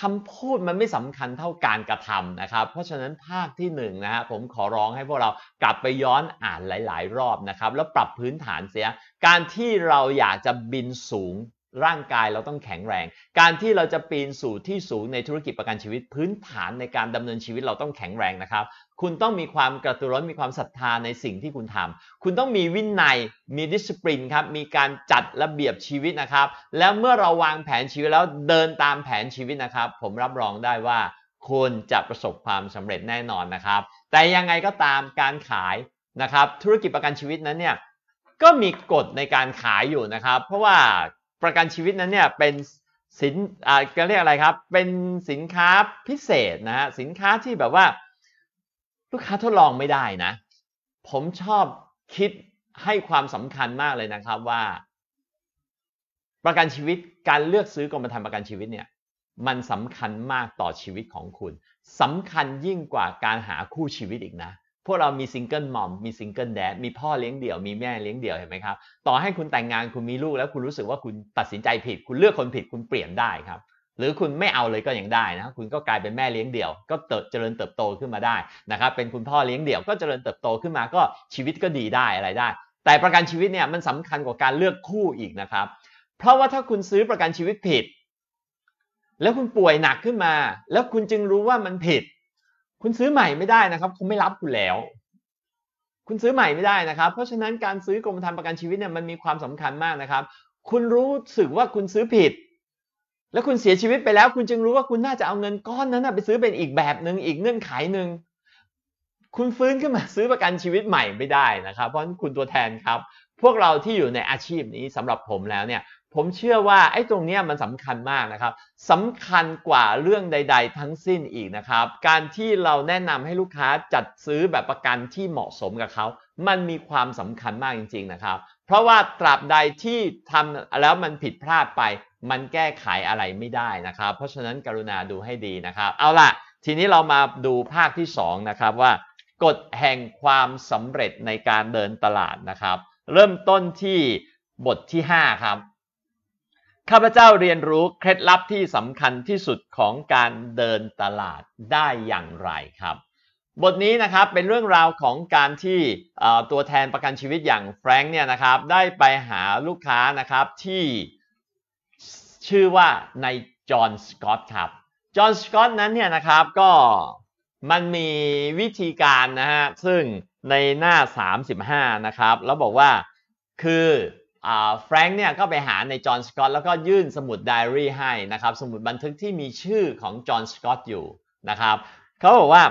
คำพูดมันไม่สำคัญเท่าการกระทำนะครับ เพราะฉะนั้นภาคที่1นนะฮะผมขอร้องให้พวกเรากลับไปย้อนอ่านหลายๆ รอบนะครับ แล้วปรับพื้นฐานเสีย การที่เราอยากจะบินสูงร่างกายเราต้องแข็งแรง การที่เราจะปีนสู่ที่สูงในธุรกิจประกันชีวิตพื้นฐานในการดำเนินชีวิตเราต้องแข็งแรงนะครับคุณต้องมีความกระตุ้นมีความศรัทธาในสิ่งที่คุณทำคุณต้องมีวินัยมีดิสปลินครับมีการจัดระเบียบชีวิตนะครับ แล้วเมื่อเราวางแผนชีวิตแล้วเดินตามแผนชีวิตนะครับ ผมรับรองได้ว่า คุณจะประสบความสำเร็จแน่นอนนะครับ แต่ยังไงก็ตามการขายนะครับ ธุรกิจประกันชีวิตนั้นเนี่ยก็มีกฎในการขายอยู่นะครับ เพราะว่าประกันชีวิตนั้นเนี่ยเป็นสินอ่าเรียกอะไรครับ เป็นสินค้าพิเศษนะฮะสินค้าที่แบบว่าลูกค้าทดลองไม่ได้นะ ผมชอบคิดให้ความสำคัญมากเลยนะครับว่า ประกันชีวิตการเลือกซื้อกรมธรรม์ประกันชีวิตเนี่ย มันสำคัญมากต่อชีวิตของคุณสำคัญยิ่งกว่าการหาคู่ชีวิตอีกนะ พวกเรามีซิงเกิลมอมมีซิงเกิลแดดมีพ่อเลี้ยงเดี่ยว มีแม่เลี้ยงเดี่ยวเห็นไหมครับต่อให้คุณแต่งงานคุณมีลูกแล้วคุณรู้สึกว่าคุณตัดสินใจผิด คุณเลือกคนผิดคุณเปลี่ยนได้ครับหรือคุณไม่เอาเลยก็ยังได้นะคุณก็กลายเป็นแม่เลี้ยงเดี่ยวก็เติบเจริญเติบโตขึ้นมาได้นะครับ เป็นคุณพ่อเลี้ยงเดี่ยวก็เจริญเติบโตขึ้นมาก็ชีวิตก็ดีได้อะไรได้ แต่ประกันชีวิตเนี่ยมันสำคัญกว่าการเลือกคู่อีกนะครับ เพราะว่าถ้าคุณซื้อประกันชีวิตผิด แล้วคุณป่วยหนักขึ้นมา แล้วคุณจึงรู้ว่ามันผิด คุณซื้อใหม่ไม่ได้นะครับเขาไม่รับคุณแล้ว คุณซื้อใหม่ไม่ได้นะครับ เพราะฉะนั้นการซื้อกรมธรรม์ประกันชีวิตเนี่ยมันมีความสำคัญมากนะครับ คุณรู้สึกว่าคุณซื้อผิดแล้วคุณเสียชีวิตไปแล้วคุณจึงรู้ว่าคุณน่าจะเอาเงินก้อนนั้นไปซื้อเป็นอีกแบบหนึ่งอีกเงื่อนไขหนึ่งคุณฟื้นขึ้นมาซื้อประกันชีวิตใหม่ไม่ได้นะครับ เพราะคุณตัวแทนครับ พวกเราที่อยู่ในอาชีพนี้สำหรับผมแล้วเนี่ย ผมเชื่อว่าไอ้ตรงนี้มันสำคัญมากนะครับสำคัญกว่าเรื่องใด ๆ ทั้งสิ้นอีกนะครับ การที่เราแนะนำให้ลูกค้าจัดซื้อแบบประกันที่เหมาะสมกับเขามันมีความสำคัญมากจริง ๆ นะครับเพราะว่าตราบใดที่ทำแล้วมันผิดพลาดไปมันแก้ไขอะไรไม่ได้นะครับ เพราะฉะนั้นกรุณาดูให้ดีนะครับเอาล่ะทีนี้เรามาดูภาคที่2นะครับว่ากฎแห่งความสำเร็จในการเดินตลาดนะครับ เริ่มต้นที่บทที่ 5 ครับข้าพเจ้าเรียนรู้เคล็ดลับที่สำคัญที่สุดของการเดินตลาดได้อย่างไรครับบทนี้นะครับ เป็นเรื่องราวของการที่ตัวแทนประกันชีวิตอย่างแฟรงค์เนี่ยนะครับได้ไปหาลูกค้านะครับที่ชื่อว่านายจอห์นสกอตครับจอห์นสกอตนั้นเนี่ยนะครับก็มันมีวิธีการนะฮะซึ่งในหน้า 35 นะครับ แล้วบอกว่าคือแฟรงค์เนี่ยก็ไปหาในจอห์นสกอตแล้วก็ยื่นสมุดไดอารี่ให้นะครับ สมุดบันทึกที่มีชื่อของจอห์นสกอตอยู่นะครับเขาบอกว่า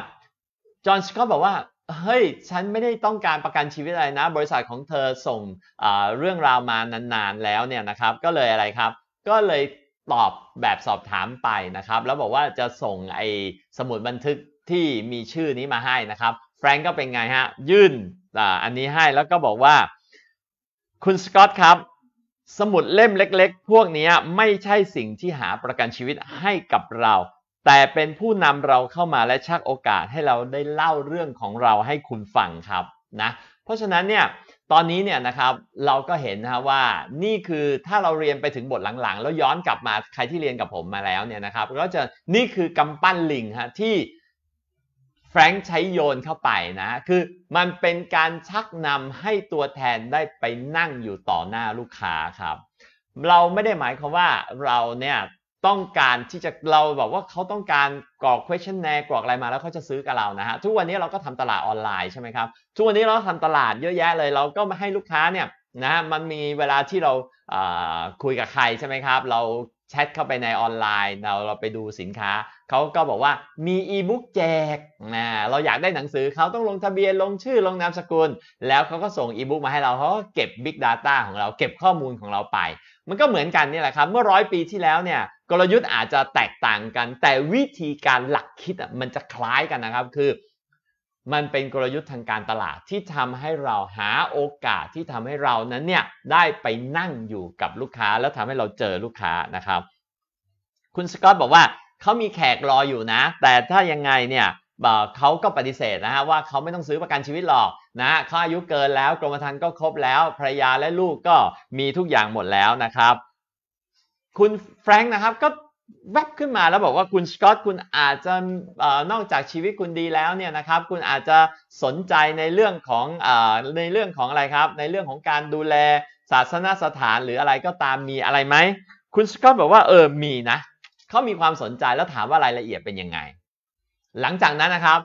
จอห์นสกอตบอกว่า เฮ้ย ฉันไม่ได้ต้องการประกันชีวิตอะไรนะ บริษัทของเธอส่งเรื่องราวมานาน ๆแล้วเนี่ยนะครับ ก็เลยอะไรครับ ก็เลยตอบแบบสอบถามไปนะครับ แล้วบอกว่าจะส่งไอ้สมุดบันทึกที่มีชื่อนี้มาให้นะครับ แฟรงก์ก็เป็นไงฮะ ยื่นอันนี้ให้แล้วก็บอกว่าคุณสกอตครับ สมุดเล่มเล็ก ๆ พวกนี้ไม่ใช่สิ่งที่หาประกันชีวิตให้กับเราแต่เป็นผู้นำเราเข้ามาและชักโอกาสให้เราได้เล่าเรื่องของเราให้คุณฟังครับนะเพราะฉะนั้นเนี่ยตอนนี้เนี่ยนะครับเราก็เห็นนะว่านี่คือถ้าเราเรียนไปถึงบทหลังๆแล้วย้อนกลับมาใครที่เรียนกับผมมาแล้วเนี่ยนะครับ ก็จะนี่คือกำปั้นลิงฮะที่แฟรงค์ใช้โยนเข้าไปนะคือมันเป็นการชักนำให้ตัวแทนได้ไปนั่งอยู่ต่อหน้าลูกค้าครับ เราไม่ได้หมายความว่าเราเนี่ยต้องการที่จะเราบอกว่าเขาต้องการกรอก questionnaire กรอกอะไรมาแล้วเขาจะซื้อกับเรานะฮะทุกวันนี้เราก็ทำตลาดออนไลน์ใช่ไหมครับทุกวันนี้เราทำตลาดเยอะแยะเลยเราก็มาให้ลูกค้าเนี่ยนะฮะมันมีเวลาที่เราคุยกับใครใช่ไหมครับเราแชทเข้าไปในออนไลน์ เราเราไปดูสินค้าเขาก็บอกว่ามีอีบุ๊กแจกนะเราอยากได้หนังสือเขาต้องลงทะเบียนลงชื่อลงนามสกุล แล้วเขาก็ส่งอีบุ๊กมาให้เราเขาก็เก็บ Big Data ของเราเก็บข้อมูลของเราไป มันก็เหมือนกันนี่แหละครับเมื่อร้อยปีที่แล้วเนี่ยกลยุทธ์อาจจะแตกต่างกัน แต่วิธีการหลักคิดมันจะคล้ายกันนะครับ คือ มันเป็นกลยุทธ์ทางการตลาดที่ทำให้เราหาโอกาสที่ทำให้เรานั้นเนี่ยได้ไปนั่งอยู่กับลูกค้าแล้วทำให้เราเจอลูกค้านะครับ คุณสกอตบอกว่าเขามีแขกรออยู่นะ แต่ถ้ายังไงเนี่ยเขาก็ปฏิเสธนะฮะว่าเขาไม่ต้องซื้อประกันชีวิตหรอกนะเขาอายุเกินแล้ว กรมธรรม์ก็ครบแล้วภรรยาและลูกก็มีทุกอย่างหมดแล้วนะครับคุณแฟรงค์นะครับก็แวบขึ้นมาแล้วบอกว่าคุณสกอตคุณอาจจะนอกจากชีวิตคุณดีแล้วเนี่ยนะครับ คุณอาจจะสนใจในเรื่องของอในเรื่องของอะไรครับ ในเรื่องของการดูแลศาสนสถานหรืออะไรก็ตามมีอะไรไหมคุณสกอตบอกว่าเออมีนะเขามีความสนใจแล้วถามว่ารายละเอียดเป็นยังไง หลังจากนั้นนะครับ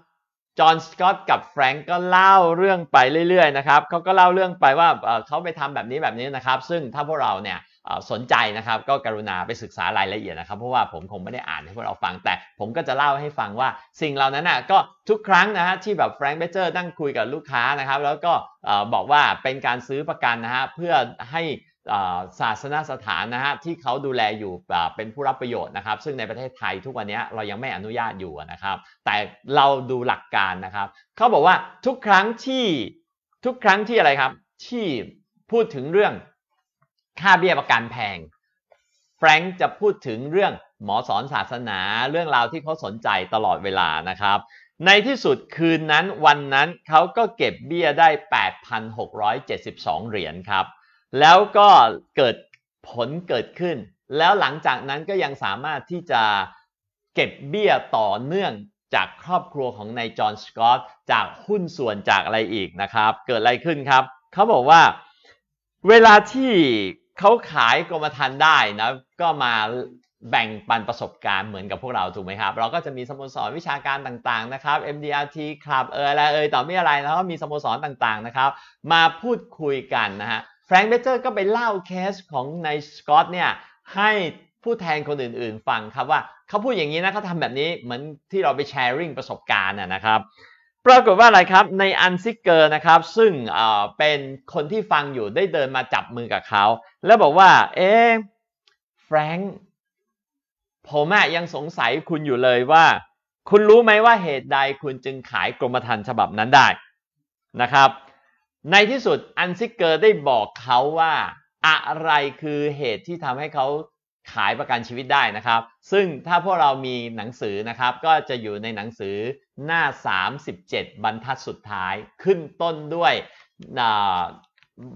จอห์นสกอตกับแฟรงก์ก็เล่าเรื่องไปเรื่อยๆนะครับเขาก็เล่าเรื่องไปว่าเขาไปทำแบบนี้แบบนี้นะครับ ซึ่งถ้าพวกเราเนี่ยสนใจนะครับก็กรุณาไปศึกษารายละเอียดนะครับเพราะว่าผมคงไม่ได้อ่านให้พวกเราฟัง แต่ผมก็จะเล่าให้ฟังว่าสิ่งเหล่านั้นนะก็ทุกครั้งนะฮะที่แบบแฟรงค์เบเจอร์นั่งคุยกับลูกค้านะครับแล้วก็บอกว่าเป็นการซื้อประกันนะฮะเพื่อให้ศาสนสถานนะฮะที่เขาดูแลอยู่เป็นผู้รับประโยชน์นะครับ ซึ่งในประเทศไทยทุกวันนี้เรายังไม่อนุญาตอยู่นะครับแต่เราดูหลักการนะครับเขาบอกว่าทุกครั้งที่ทุกครั้งที่อะไรครับที่พูดถึงเรื่องค่าเบี้ยประกันแพง แฟรงค์จะพูดถึงเรื่องหมอสอนศาสนาเรื่องราวที่เขาสนใจตลอดเวลานะครับ ในที่สุดคืนนั้นวันนั้นเขาก็เก็บเบี้ยได้ 8,672 เหรียญครับ แล้วก็เกิดผลเกิดขึ้น แล้วหลังจากนั้นก็ยังสามารถที่จะเก็บเบี้ยต่อเนื่องจากครอบครัวของนายจอห์นสกอต จากหุ้นส่วนจากอะไรอีกนะครับ เกิดอะไรขึ้นครับเขาบอกว่าเวลาที่เขาขายกรมธรรม์ได้นะ ก็มาแบ่งปันประสบการณ์เหมือนกับพวกเราถูกไหมครับ เราก็จะมีสโมสรวิชาการต่างๆนะครับ MDRT ครับเอออะไร เออต่อไม่อะไรแล้วก็มีสโมสรต่างๆนะครับ มาพูดคุยกันนะฮะ แฟรงค์เบเจอร์ก็ไปเล่าเคสของนายสกอตเนี่ย ให้ผู้แทนคนอื่นๆฟังครับว่า เขาพูดอย่างนี้นะเขาทำแบบนี้เหมือนที่เราไปแชร์ริ่งประสบการณ์นะครับปรากฏว่าอะไรครับในอันซิกเกอร์นะครับ ซึ่งเป็นคนที่ฟังอยู่ได้เดินมาจับมือกับเขา แล้วบอกว่าเอ๊แฟรงค์ผมยังสงสัยคุณอยู่เลยว่า คุณรู้ไหมว่าเหตุใด คุณจึงขายกรมธรรม์ฉบับนั้นได้นะครับ ในที่สุดอันซิกเกอร์ได้บอกเขาว่า อะไรคือเหตุที่ทำให้เขาขายประกันชีวิตได้นะครับ ซึ่งถ้าพวกเรามีหนังสือนะครับ ก็จะอยู่ในหนังสือหน้า 37 บรรทัดสุดท้ายขึ้นต้นด้วย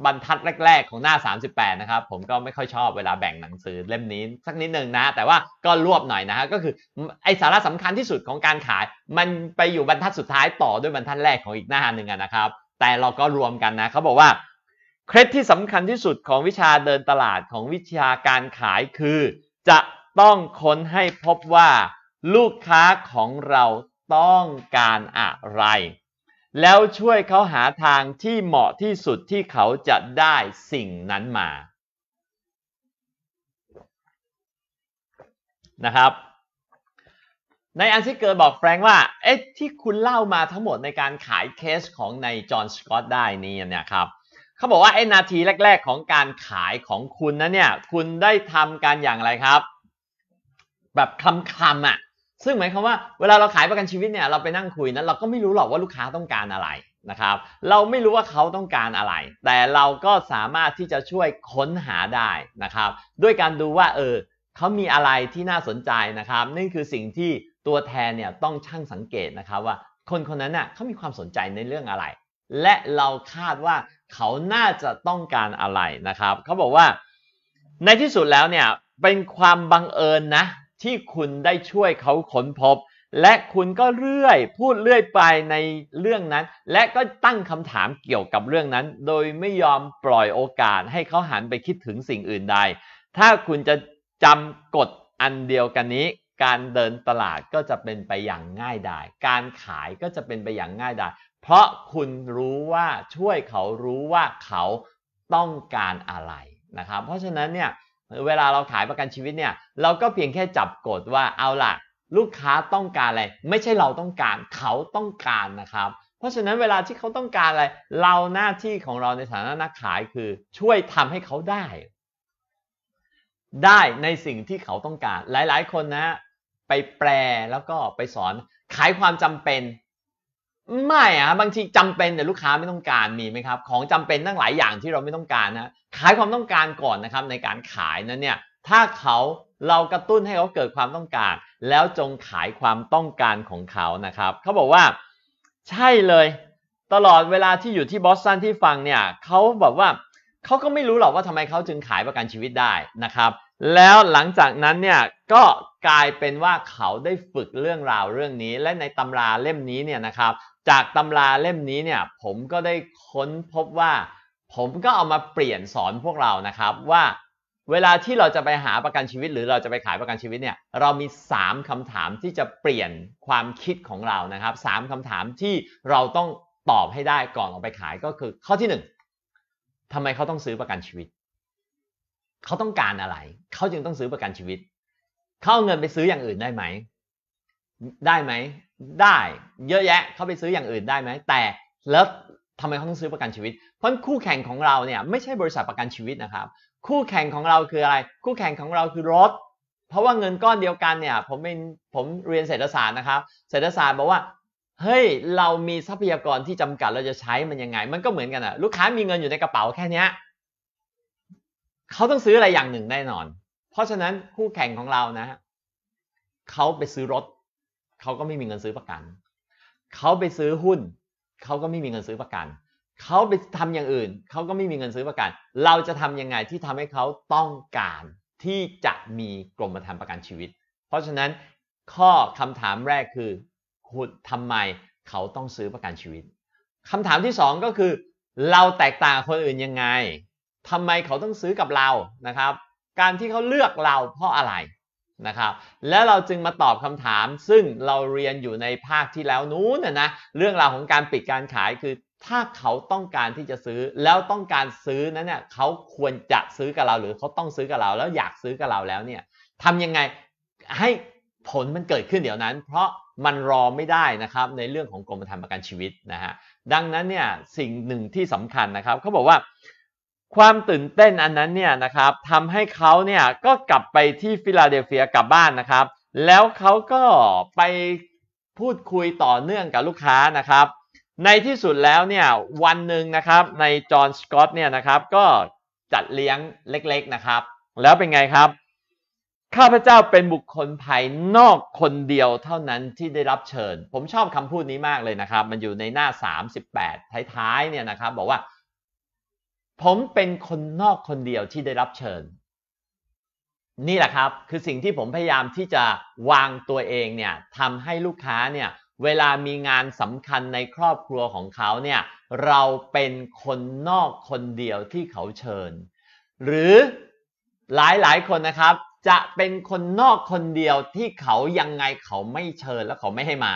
บรรทัดแรก ๆ ของหน้า38นะครับ ผมก็ไม่ค่อยชอบเวลาแบ่งหนังสือเล่มนี้สักนิดหนึ่งนะ แต่ว่าก็รวบหน่อยนะฮะ ก็คือไอสาระสำคัญที่สุดของการขาย มันไปอยู่บรรทัดสุดท้ายต่อด้วยบรรทัดแรกของอีกหน้าหนึ่งนะครับ แต่เราก็รวมกันนะเขาบอกว่าเคล็ดที่สำคัญที่สุดของวิชาเดินตลาดของวิชาการขายคือ จะต้องค้นให้พบว่า ลูกค้าของเราต้องการอะไร แล้วช่วยเขาหาทางที่เหมาะที่สุดที่เขาจะได้สิ่งนั้นมานะครับ ในอันที่เกิดบอกแฟรง์ว่า เอ๊ะที่คุณเล่ามาทั้งหมดในการขายเคสของในจอห์นสกอตได้นี่นะครับเขาบอกว่าไอ้นาทีแรก ๆ ของการขายของคุณนะเนี่ยคุณได้ทำการอย่างไรครับ แบบคำคำอ่ะซึ่งหมายความว่าเวลาเราขายประกันชีวิตเนี่ยเราไปนั่งคุยนะเราก็ไม่รู้หรอกว่าลูกค้าต้องการอะไรนะครับ เราไม่รู้ว่าเขาต้องการอะไร แต่เราก็สามารถที่จะช่วยค้นหาได้นะครับ ด้วยการดูว่าเออเขามีอะไรที่น่าสนใจนะครับนี่คือสิ่งที่ตัวแทนเนี่ยต้องช่างสังเกตนะครับ ว่าคนคนนั้นน่ะเขามีความสนใจในเรื่องอะไร และเราคาดว่าเขาน่าจะต้องการอะไรนะครับ เขาบอกว่าในที่สุดแล้วเนี่ยเป็นความบังเอิญนะที่คุณได้ช่วยเขาค้นพบ และคุณก็เรื่อยพูดเรื่อยไปในเรื่องนั้น และก็ตั้งคำถามเกี่ยวกับเรื่องนั้น โดยไม่ยอมปล่อยโอกาสให้เขาหันไปคิดถึงสิ่งอื่นใดถ้าคุณจะจำกฎอันเดียวกันนี้ การเดินตลาดก็จะเป็นไปอย่างง่ายดายการขายก็จะเป็นไปอย่างง่ายดายเพราะคุณรู้ว่าช่วยเขารู้ว่าเขาต้องการอะไรนะครับเพราะฉะนั้นเนี่ยเวลาเราขายประกันชีวิตเนี่ยเราก็เพียงแค่จับกฎว่าเอาล่ะลูกค้าต้องการอะไร ไม่ใช่เราต้องการ เขาต้องการนะครับเพราะฉะนั้นเวลาที่เขาต้องการอะไร เราหน้าที่ของเราในฐานะนักขายคือช่วยทำให้เขาได้ ได้ในสิ่งที่เขาต้องการ หลายๆคนนะไปแปลแล้วก็ไปสอนขายความจำเป็นไม่อะบางทีจำเป็นแต่ลูกค้าไม่ต้องการมีไหมครับ ของจำเป็นตั้งหลายอย่างที่เราไม่ต้องการนะขายความต้องการก่อนนะครับในการขายนั้นเนี่ยถ้าเขาเรากระตุ้นให้เขาเกิดความต้องการ แล้วจงขายความต้องการของเขานะครับเขาบอกว่าใช่เลย ตลอดเวลาที่อยู่ที่ บอสตันที่ฟังเนี่ยเขาบอกว่าเขาก็ไม่รู้หรอกว่าทำไมเขาจึงขายประกันชีวิตได้นะครับ แล้วหลังจากนั้นเนี่ยก็กลายเป็นว่าเขาได้ฝึกเรื่องราวเรื่องนี้ และในตำราเล่มนี้เนี่ยนะครับจากตำราเล่มนี้เนี่ย ผมก็ได้ค้นพบว่า ผมก็เอามาเปลี่ยนสอนพวกเรานะครับ ว่าเวลาที่เราจะไปหาประกันชีวิต หรือเราจะไปขายประกันชีวิตเนี่ย เรามี3คำถามที่จะเปลี่ยนความคิดของเรานะครับ3คำถามที่เราต้องตอบให้ได้ก่อนออกไปขายก็คือข้อที่ 1 ทำไมเขาต้องซื้อประกันชีวิต เขาต้องการอะไร เขาจึงต้องซื้อประกันชีวิต เขาเอาเงินไปซื้ออย่างอื่นได้ไหมได้ไหมได้เยอะแยะเข้าไปซื้ออย่างอื่นได้ไหมแต่แล้วทำไมเขาต้องซื้อประกันชีวิต เพราะคู่แข่งของเราเนี่ยไม่ใช่บริษัทประกันชีวิตนะครับ คู่แข่งของเราคืออะไร คู่แข่งของเราคือรถ เพราะว่าเงินก้อนเดียวกันเนี่ยผมเป็นผมเรียนเศรษฐศาสตร์นะครับ เศรษฐศาสตร์บอกว่าเฮ้ยเรามีทรัพยากรที่จำกัดเราจะใช้มันยังไงมันก็เหมือนกันอะลูกค้ามีเงินอยู่ในกระเป๋าแค่เนี้ยเขาต้องซื้ออะไรอย่างหนึ่งแน่นอน เพราะฉะนั้นคู่แข่งของเรานะเขาไปซื้อรถเขาก็ไม่มีเงินซื้อประกัน เขาไปซื้อหุ้น เขาก็ไม่มีเงินซื้อประกัน เขาไปทำอย่างอื่น เขาก็ไม่มีเงินซื้อประกัน เราจะทํำยังไงที่ทำให้เขาต้องการที่จะมีกรมธรรม์ประกันชีวิต เพราะฉะนั้นข้อคำถามแรกคือคุณทำไมเขาต้องซื้อประกันชีวิต คำถามที่2ก็คือ เราแตกต่างคนอื่นยังไง ทำไมเขาต้องซื้อกับเรา นะครับ การที่เขาเลือกเราเพราะอะไรนะครับแล้วเราจึงมาตอบคำถามซึ่งเราเรียนอยู่ในภาคที่แล้วนู้นนะเรื่องราวของการปิดการขายคือถ้าเขาต้องการที่จะซื้อแล้วต้องการซื้อนั้นเนี่ยเขาควรจะซื้อกับเราหรือเขาต้องซื้อกับเราแล้วอยากซื้อกับเราแล้วเนี่ยทำยังไงให้ผลมันเกิดขึ้นเดี๋ยวนั้น เพราะมันรอไม่ได้นะครับในเรื่องของกรมธรรม์ประกันชีวิตนะฮะดังนั้นเนี่ยสิ่งหนึ่งที่สำคัญนะครับเขาบอกว่าความตื่นเต้นอันนั้นเนี่ยนะครับทำให้เขาเนี่ยก็กลับไปที่ฟิลาเดลเฟียกลับบ้านนะครับ แล้วเขาก็ไปพูดคุยต่อเนื่องกับลูกค้านะครับ ในที่สุดแล้วเนี่ยวันหนึ่งนะครับ ในจอห์นสกอตเนี่ยนะครับก็จัดเลี้ยงเล็กๆนะครับ แล้วเป็นไงครับ ข้าพเจ้าเป็นบุคคลภายนอกคนเดียวเท่านั้นที่ได้รับเชิญ ผมชอบคำพูดนี้มากเลยนะครับ มันอยู่ในหน้า 38 ท้ายๆเนี่ยนะครับบอกว่าผมเป็นคนนอกคนเดียวที่ได้รับเชิญ นี่แหละครับคือสิ่งที่ผมพยายามที่จะวางตัวเองเนี่ยทำให้ลูกค้าเนี่ย เวลามีงานสำคัญในครอบครัวของเขาเนี่ยเราเป็นคนนอกคนเดียวที่เขาเชิญ หรือหลายหลายคนนะครับ จะเป็นคนนอกคนเดียวที่เขายังไงเขาไม่เชิญและเขาไม่ให้มา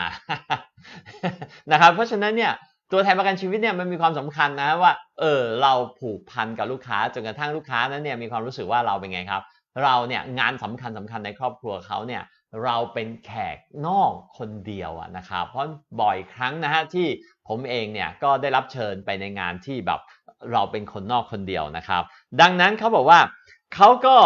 นะครับ เพราะฉะนั้นเนี่ยตัวแทนประกันชีวิตเนี่ยมันมีความสำคัญนะว่า เออเราผูกพันกับลูกค้า จนกระทั่งลูกค้านั้นเนี่ยมีความรู้สึกว่าเราเป็นไงครับ เราเนี่ยงานสำคัญสำคัญในครอบครัวเขาเนี่ย เราเป็นแขกนอกคนเดียวนะครับ เพราะบ่อยครั้งนะฮะที่ผมเองเนี่ยก็ได้รับเชิญไปในงานที่แบบเราเป็นคนนอกคนเดียวนะครับ ดังนั้นเขาบอกว่าเขาก็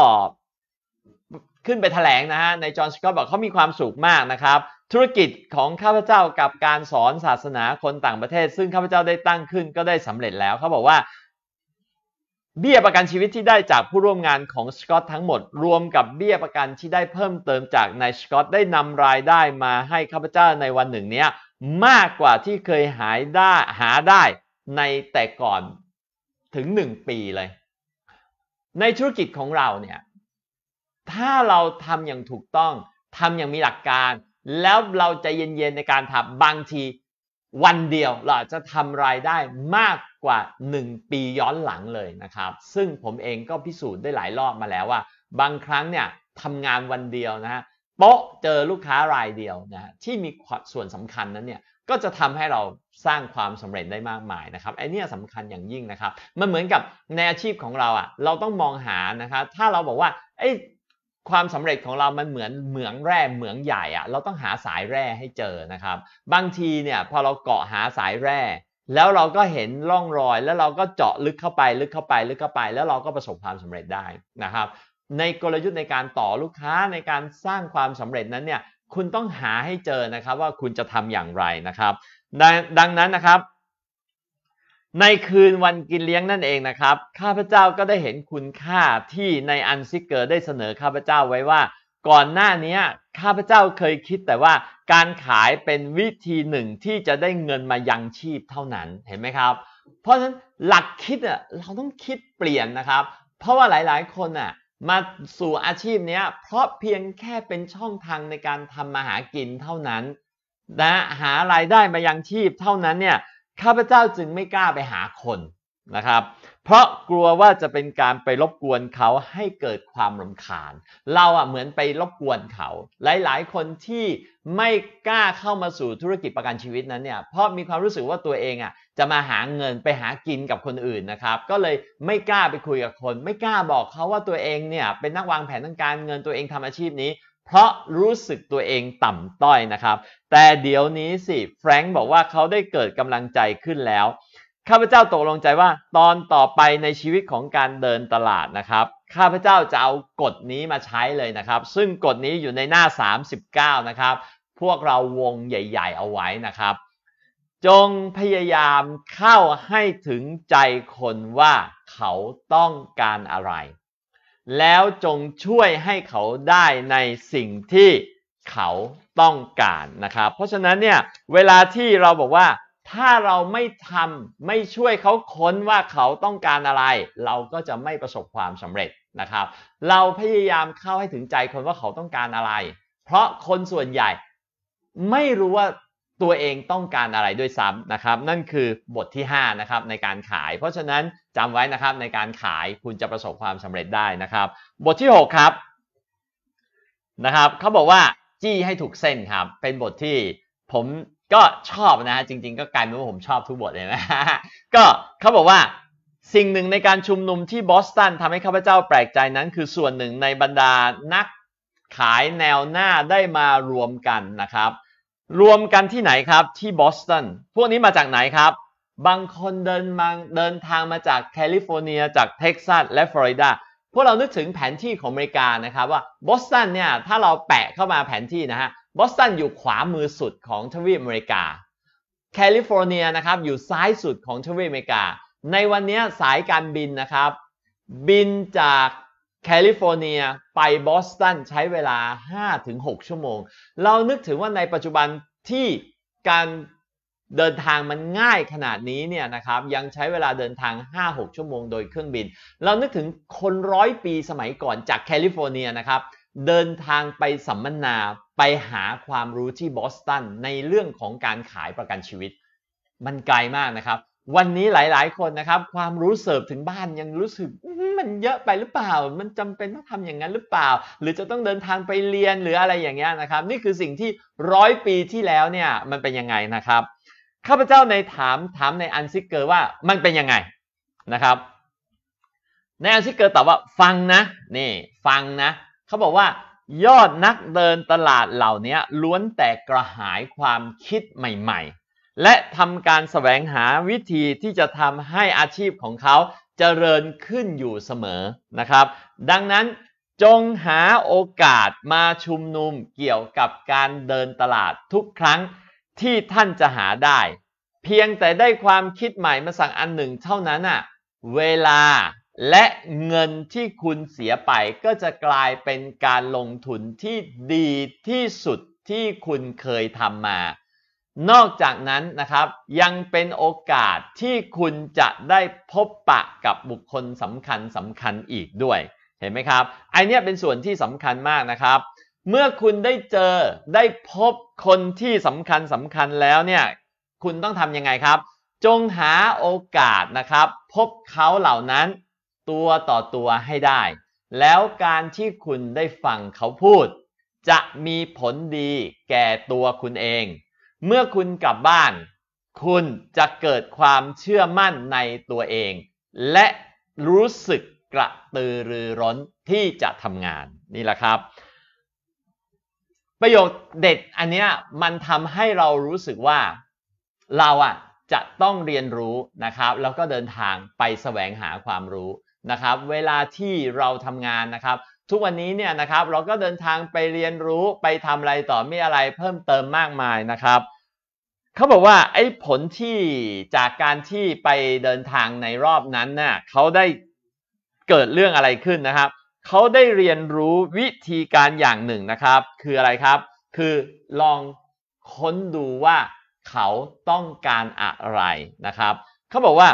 ขึ้นไปแถลงนะฮะในจอห์นสกอตบอกเขามีความสุขมากนะครับธุรกิจของข้าพเจ้ากับการสอนศาสนาคนต่างประเทศ ซึ่งข้าพเจ้าได้ตั้งขึ้นก็ได้สำเร็จแล้วเขาบอกว่า เบี้ยประกันชีวิตที่ได้จากผู้ร่วมงานของสกอต ทั้งหมด รวมกับเบี้ยประกันที่ได้เพิ่มเติมจากนายสกอต ได้นำรายได้มาให้ข้าพเจ้าในวันหนึ่งเนี้ยมากกว่าที่เคยหายได้หาได้ในแต่ก่อนถึงหนึ่งปีเลย ในธุรกิจของเราเนี่ยถ้าเราทำอย่างถูกต้องทำอย่างมีหลักการแล้วเราจะเย็นๆในการทำบางทีวันเดียวเราจะทำรายได้มากกว่า1ปีย้อนหลังเลยนะครับซึ่งผมเองก็พิสูจน์ได้หลายรอบมาแล้วว่า บางครั้งเนี่ยทำงานวันเดียวนะฮะโป๊ะเจอลูกค้ารายเดียวนะที่มีส่วนสำคัญนั้นเนี่ยก็จะทำให้เราสร้างความสำเร็จได้มากมายนะครับไอ้นี่สำคัญอย่างยิ่งนะครับ มันเหมือนกับในอาชีพของเราอะ่ะ เราต้องมองหานะครับถ้าเราบอกว่าไอ้ความสำเร็จของเรามันเหมือนเหมืองแร่เหมืองใหญ่อะเราต้องหาสายแร่ให้เจอนะครับ บางทีเนี่ย พอเราเกาะหาสายแร่แล้วเราก็เห็นร่องรอย แล้วเราก็เจาะลึกเข้าไป ลึกเข้าไปลึกเข้าไป แล้วเราก็ประสบความสำเร็จได้นะครับ ในกลยุทธ์ในการต่อลูกค้าในการสร้างความสำเร็จนั้นเนี่ยคุณต้องหาให้เจอนะครับ ว่าคุณจะทำอย่างไรนะครับ ดังนั้นนะครับในคืนวันกินเลี้ยงนั่นเองนะครับ ข้าพเจ้าก็ได้เห็นคุณค่าที่ในอันซิกเกอร์ได้เสนอข้าพเจ้าไว้ว่า ก่อนหน้านี้ข้าพเจ้าเคยคิดแต่ว่าการขายเป็นวิธีหนึ่งที่จะได้เงินมายังชีพเท่านั้นเห็นไหมครับ เพราะฉะนั้นหลักคิดอ่ะเราต้องคิดเปลี่ยนนะครับ เพราะว่าหลาย ๆ คนอ่ะมาสู่อาชีพนี้เพราะเพียงแค่เป็นช่องทางในการทำมาหากินเท่านั้นนะหารายได้มายังชีพเท่านั้นเนี่ยข้าพเจ้าจึงไม่กล้าไปหาคน นะครับ เพราะกลัวว่าจะเป็นการไปรบกวนเขาให้เกิดความรำคาญเราอ่ะเหมือนไปรบกวนเขา หลายๆ คนที่ไม่กล้าเข้ามาสู่ธุรกิจประกันชีวิตนั้นเนี่ย เพราะมีความรู้สึกว่าตัวเองอ่ะจะมาหาเงินไปหากินกับคนอื่นนะครับ ก็เลยไม่กล้าไปคุยกับคน ไม่กล้าบอกเขาว่าตัวเองเนี่ยเป็นนักวางแผนทางการเงินตัวเองทำอาชีพนี้เพราะรู้สึกตัวเองต่ำต้อยนะครับ แต่เดี๋ยวนี้สิแฟรงค์บอกว่าเขาได้เกิดกำลังใจขึ้นแล้ว ข้าพเจ้าตกลงใจว่าตอนต่อไปในชีวิตของการเดินตลาดนะครับข้าพเจ้าจะเอากฎนี้มาใช้เลยนะครับ ซึ่งกฎนี้อยู่ในหน้า 39นะครับพวกเราวงใหญ่ๆเอาไว้นะครับ จงพยายามเข้าให้ถึงใจคนว่าเขาต้องการอะไรแล้วจงช่วยให้เขาได้ในสิ่งที่เขาต้องการนะครับ เพราะฉะนั้นเนี่ยเวลาที่เราบอกว่าถ้าเราไม่ทำไม่ช่วยเขาค้นว่าเขาต้องการอะไร เราก็จะไม่ประสบความสำเร็จนะครับ เราพยายามเข้าให้ถึงใจคนว่าเขาต้องการอะไร เพราะคนส่วนใหญ่ไม่รู้ว่าตัวเองต้องการอะไรด้วยซ้ำนะครับ นั่นคือบทที่ 5 นะครับ ในการขาย เพราะฉะนั้นจำไว้นะครับในการขายคุณจะประสบความสำเร็จได้นะครับ บทที่ 6 ครับ นะครับ เขาบอกว่าจี้ให้ถูกเส้นครับเป็นบทที่ผมก็ชอบนะฮะจริง ๆ ก็กลายเป็นว่าผมชอบทุกบทเลยนะก็เขาบอกว่าสิ่งหนึ่งในการชุมนุมที่บอสตันทำให้ข้าพเจ้าแปลกใจนั้น คือส่วนหนึ่งในบรรดานักขายแนวหน้าได้มารวมกันนะครับรวมกันที่ไหนครับ ที่บอสตันพวกนี้มาจากไหนครับ บางคนเดินมาเดินทางมาจากแคลิฟอร์เนีย จากเท็กซัสและฟลอริดา พวกเรานึกถึงแผนที่ของอเมริกานะครับว่าบอสตันเนี่ย ถ้าเราแปะเข้ามาแผนที่นะฮะบอสตันอยู่ขวามือสุดของทวีปอเมริกา แคลิฟอร์เนียนะครับอยู่ซ้ายสุดของทวีปอเมริกา ในวันนี้สายการบินนะครับ บินจากแคลิฟอร์เนียไปบอสตันใช้เวลา 5-6 ชั่วโมง เรานึกถึงว่าในปัจจุบันที่การเดินทางมันง่ายขนาดนี้เนี่ยนะครับ ยังใช้เวลาเดินทาง 5-6 ชั่วโมงโดยเครื่องบิน เรานึกถึงคนร้อยปีสมัยก่อนจากแคลิฟอร์เนียนะครับ เดินทางไปสัมมนาไปหาความรู้ที่บอสตันในเรื่องของการขายประกันชีวิต มันไกลมากนะครับวันนี้หลาย ๆ คนนะครับความรู้เสิร์ฟถึงบ้านยังรู้สึก มันเยอะไปหรือเปล่า มันจำเป็นต้องทำอย่างนั้นหรือเปล่า หรือจะต้องเดินทางไปเรียนหรืออะไรอย่างเงี้ยนะครับนี่คือสิ่งที่ร้อยปีที่แล้วเนี่ยมันเป็นยังไงนะครับข้าพเจ้าในถามถามในอันซิกเกอร์ว่ามันเป็นยังไงนะครับ ในอันซิกเกอร์ตอบว่าฟังนะนี่ฟังนะเขาบอกว่า ยอดนักเดินตลาดเหล่านี้ล้วนแต่กระหายความคิดใหม่ ๆและทำการสแสวงหาวิธีที่จะทำให้อาชีพของเขาจเจริญขึ้นอยู่เสมอนะครับ ดังนั้น จงหาโอกาสมาชุมนุมเกี่ยวกับการเดินตลาดทุกครั้งที่ท่านจะหาได้ เพียงแต่ได้ความคิดใหม่มาสั่งอันหนึ่งเท่านั้นอะเวลาและเงินที่คุณเสียไปก็จะกลายเป็นการลงทุนที่ดีที่สุดที่คุณเคยทำมานอกจากนั้นนะครับยังเป็นโอกาสที่คุณจะได้พบปะกับบุคคลสำคัญสำคัญอีกด้วย เห็นไหมครับไอเนี้ยเป็นส่วนที่สำคัญมากนะครับ เมื่อคุณได้เจอได้พบคนที่สำคัญสำคัญแล้วเนี่ยคุณต้องทำยังไงครับ จงหาโอกาสนะครับ พบเขาเหล่านั้นตัวต่อตัวให้ได้ แล้วการที่คุณได้ฟังเขาพูด จะมีผลดีแก่ตัวคุณเองเมื่อคุณกลับบ้าน คุณจะเกิดความเชื่อมั่นในตัวเอง และรู้สึกกระตือรือร้นที่จะทำงาน นี่แหละครับ ประโยคเด็ดอันเนี้ยมันทำให้เรารู้สึกว่า เราอ่ะจะต้องเรียนรู้นะครับแล้วก็เดินทางไปแสวงหาความรู้นะครับ เวลาที่เราทำงานนะครับทุกวันนี้เนี่ยนะครับเราก็เดินทางไปเรียนรู้ไปทำอะไรต่อมีอะไรเพิ่มเติมมากมายนะครับเขาบอกว่าไอ้ผลที่จากการที่ไปเดินทางในรอบนั้นน่ะเขาได้เกิดเรื่องอะไรขึ้นนะครับเขาได้เรียนรู้วิธีการอย่างหนึ่งนะครับ คืออะไรครับ คือลองค้นดูว่าเขาต้องการอะไรนะครับเขาบอกว่า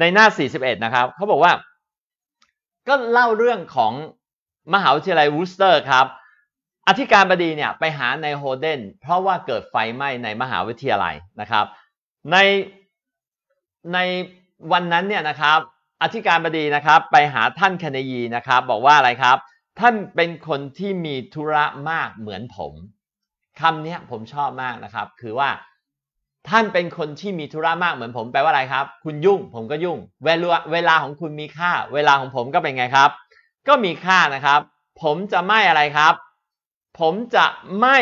ในหน้า41นะครับเขาบอกว่าก็เล่าเรื่องของมหาวิทยาลัยวูสเตอร์ครับอธิการบดีเนี่ยไปหาในโฮเดนเพราะว่าเกิดไฟไหม้ในมหาวิทยาลัยนะครับ ใน ในวันนั้นเนี่ยนะครับ อธิการบดีนะครับ ไปหาท่านคเนยีนะครับ บอกว่าอะไรครับ ท่านเป็นคนที่มีธุระมากเหมือนผม คำนี้ผมชอบมากนะครับ คือว่า ท่านเป็นคนที่มีธุระมากเหมือนผมแปลว่าอะไรครับ คุณยุ่งผมก็ยุ่งเวลาเวลาของคุณมีค่า เวลาของผมก็เป็นไงครับก็มีค่านะครับ ผมจะไม่อะไรครับ ผมจะไม่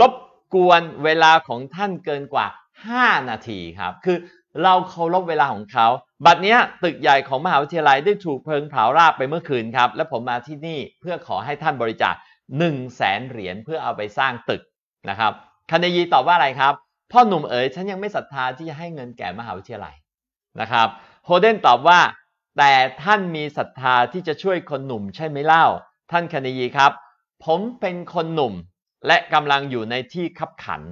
ลบกวนเวลาของท่านเกินกว่า 5 นาทีครับ คือเราเคารพเวลาของเขา บัดเนี้ยตึกใหญ่ของมหาวิทยาลัยได้ถูกเพลิงเผาราบไปเมื่อคืนครับ และผมมาที่นี่เพื่อขอให้ท่านบริจาค 1 0 0 0 0แสนเหรียญ เพื่อเอาไปสร้างตึกนะครับ คานยีตอบว่าอะไรครับ พ่อหนุ่มเอ๋ยฉันยังไม่ศรัทธาที่จะให้เงินแก่มหาวิทยาลัยนะครับ โฮเดนตอบว่าแต่ท่านมีศรัทธาที่จะช่วยคนหนุ่ม ใช่ไหมเล่า ท่านคณีครับ ผมเป็นคนหนุ่มและกำลังอยู่ในที่ขับขัน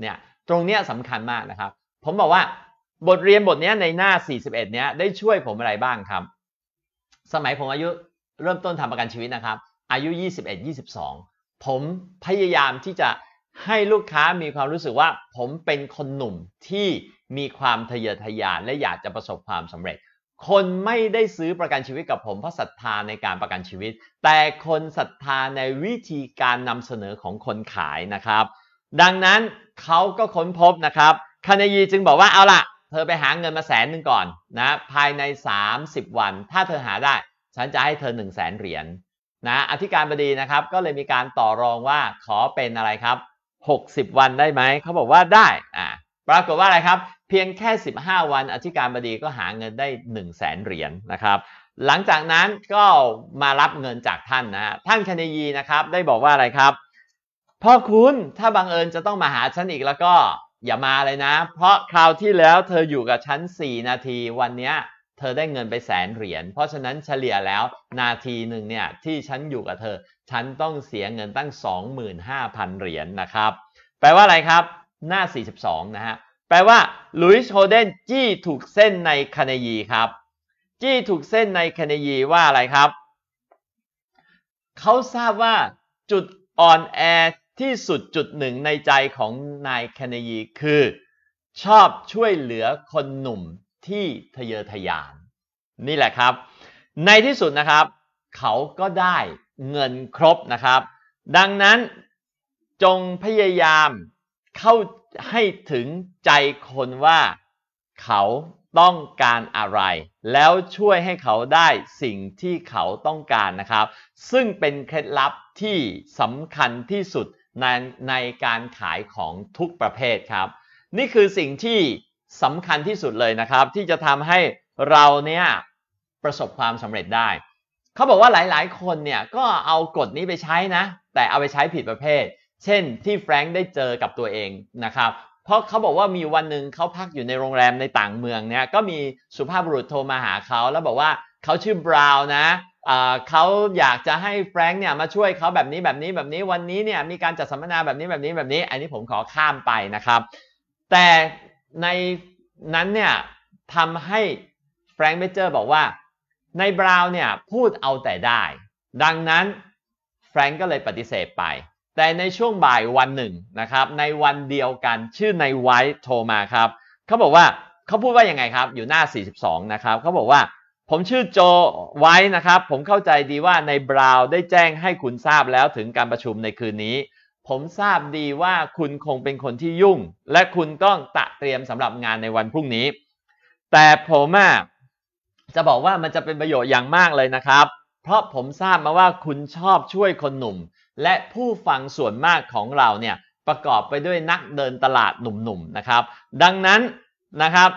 เนี่ย ตรงเนี้ยสำคัญมากนะครับ ผมบอกว่าบทเรียนบทนี้ในหน้า 41 เนี้ยได้ช่วยผมอะไรบ้างครับ สมัยผมอายุเริ่มต้นทำประกันชีวิตนะครับ อายุ 21 22 ผมพยายามที่จะให้ลูกค้ามีความรู้สึกว่า ผมเป็นคนหนุ่มที่มีความทะเยอทะยานและอยากจะประสบความสำเร็จคนไม่ได้ซื้อประกันชีวิตกับผมเพราะศรัทธาในการประกันชีวิต แต่คนศรัทธาในวิธีการนำเสนอของคนขายนะครับ ดังนั้นเขาก็ค้นพบนะครับคานายีจึงบอกว่าเอาล่ะเธอไปหาเงินมาแสนหนึ่งก่อนนะภายใน 30 วัน ถ้าเธอหาได้ฉันจะให้เธอ1นึ่งแสนเหรียญนนะอธิการบดีนะครับ ก็เลยมีการต่อรองว่าขอเป็นอะไรครับ 60 วันได้ไหมเขาบอกว่าได้อ่าปรากฏว่าอะไรครับพียงแค่ 15 วัน อธิการบดีก็หาเงินได้ 1 0 0 0 0แสนเหรียญนะครับ หลังจากนั้นก็มารับเงินจากท่านนะท่านคเนยีนะครับ ได้บอกว่าอะไรครับพ่อ คุณ ถ้าบังเอิญจะต้องมาหาฉันอีกแล้วก็อย่ามาเลยนะ เพราะคราวที่แล้วเธออยู่กับฉัน 4 นาทีวันนี้เธอได้เงินไปแสนเหรียญเพราะฉะนั้นเฉลี่ยแล้วนาทีหนึ่งเนี่ยที่ฉันอยู่กับเธอฉันต้องเสียเงินตั้ง 25,000 เหรียญนะครับ แปลว่าอะไรครับหน้า 42 นะฮะแปลว่าลุยส์โฮเดนจี้ถูกเส้นในคานยีครับจี้ถูกเส้นในคานยีว่าอะไรครับเขาทราบว่าจุดอ่อนแอที่สุดจุดหนึ่งในใจของนายคานยีคือ ชอบช่วยเหลือคนหนุ่มที่ทะเยอทะยาน นี่แหละครับ ในที่สุดนะครับ เขาก็ได้เงินครบนะครับ ดังนั้น จงพยายามเข้าให้ถึงใจคนว่าเขาต้องการอะไร แล้วช่วยให้เขาได้สิ่งที่เขาต้องการนะครับ ซึ่งเป็นเคล็ดลับที่สำคัญที่สุดในในการขายของทุกประเภทครับ นี่คือสิ่งที่สำคัญที่สุดเลยนะครับ ที่จะทำให้เราเนี่ย ประสบความสำเร็จได้ เขาบอกว่าหลาย ๆ คนเนี่ยก็เอากฎนี้ไปใช้นะ แต่เอาไปใช้ผิดประเภทเช่น ที่แฟรงค์ได้เจอกับตัวเองนะครับ เพราะเขาบอกว่ามีวันหนึ่งเขาพักอยู่ในโรงแรมในต่างเมืองเนี่ยก็มีสุภาพบุรุษโทรมาหาเขา แล้วบอกว่าเขาชื่อบราวน์นะเขาอยากจะให้แฟรงค์เนี่ยมาช่วยเขาแบบนี้แบบนี้แบบนี้วันนี้เนี่ยมีการจัดสัมมนาแบบนี้แบบนี้แบบนี้ อันนี้ผมขอข้ามไปนะครับ แต่ในนั้นเนี่ยทำให้แฟรงค์เบเจอร์บอกว่า ในบราวน์เนี่ยพูดเอาแต่ได้ ดังนั้นแฟรงค์ก็เลยปฏิเสธไปแต่ในช่วงบ่ายวันหนึ่งนะครับในวันเดียวกันชื่อในไวท์โทรมาครับเขาบอกว่าเขาพูดว่ายังไงครับ อยู่หน้า 42 นะครับเขาบอกว่าผมชื่อโจไวท์นะครับ ผมเข้าใจดีว่าในบราวได้แจ้งให้คุณทราบแล้วถึงการประชุมในคืนนี้ ผมทราบดีว่าคุณคงเป็นคนที่ยุ่ง และคุณต้องตะเตรียมสำหรับงานในวันพรุ่งนี้ แต่ผมจะบอกว่ามันจะเป็นประโยชน์อย่างมากเลยนะครับ เพราะผมทราบมาว่าคุณชอบช่วยคนหนุ่มและผู้ฟังส่วนมากของเราเนี่ยประกอบไปด้วยนักเดินตลาดหนุ่มๆนะครับ ดังนั้นนะครับ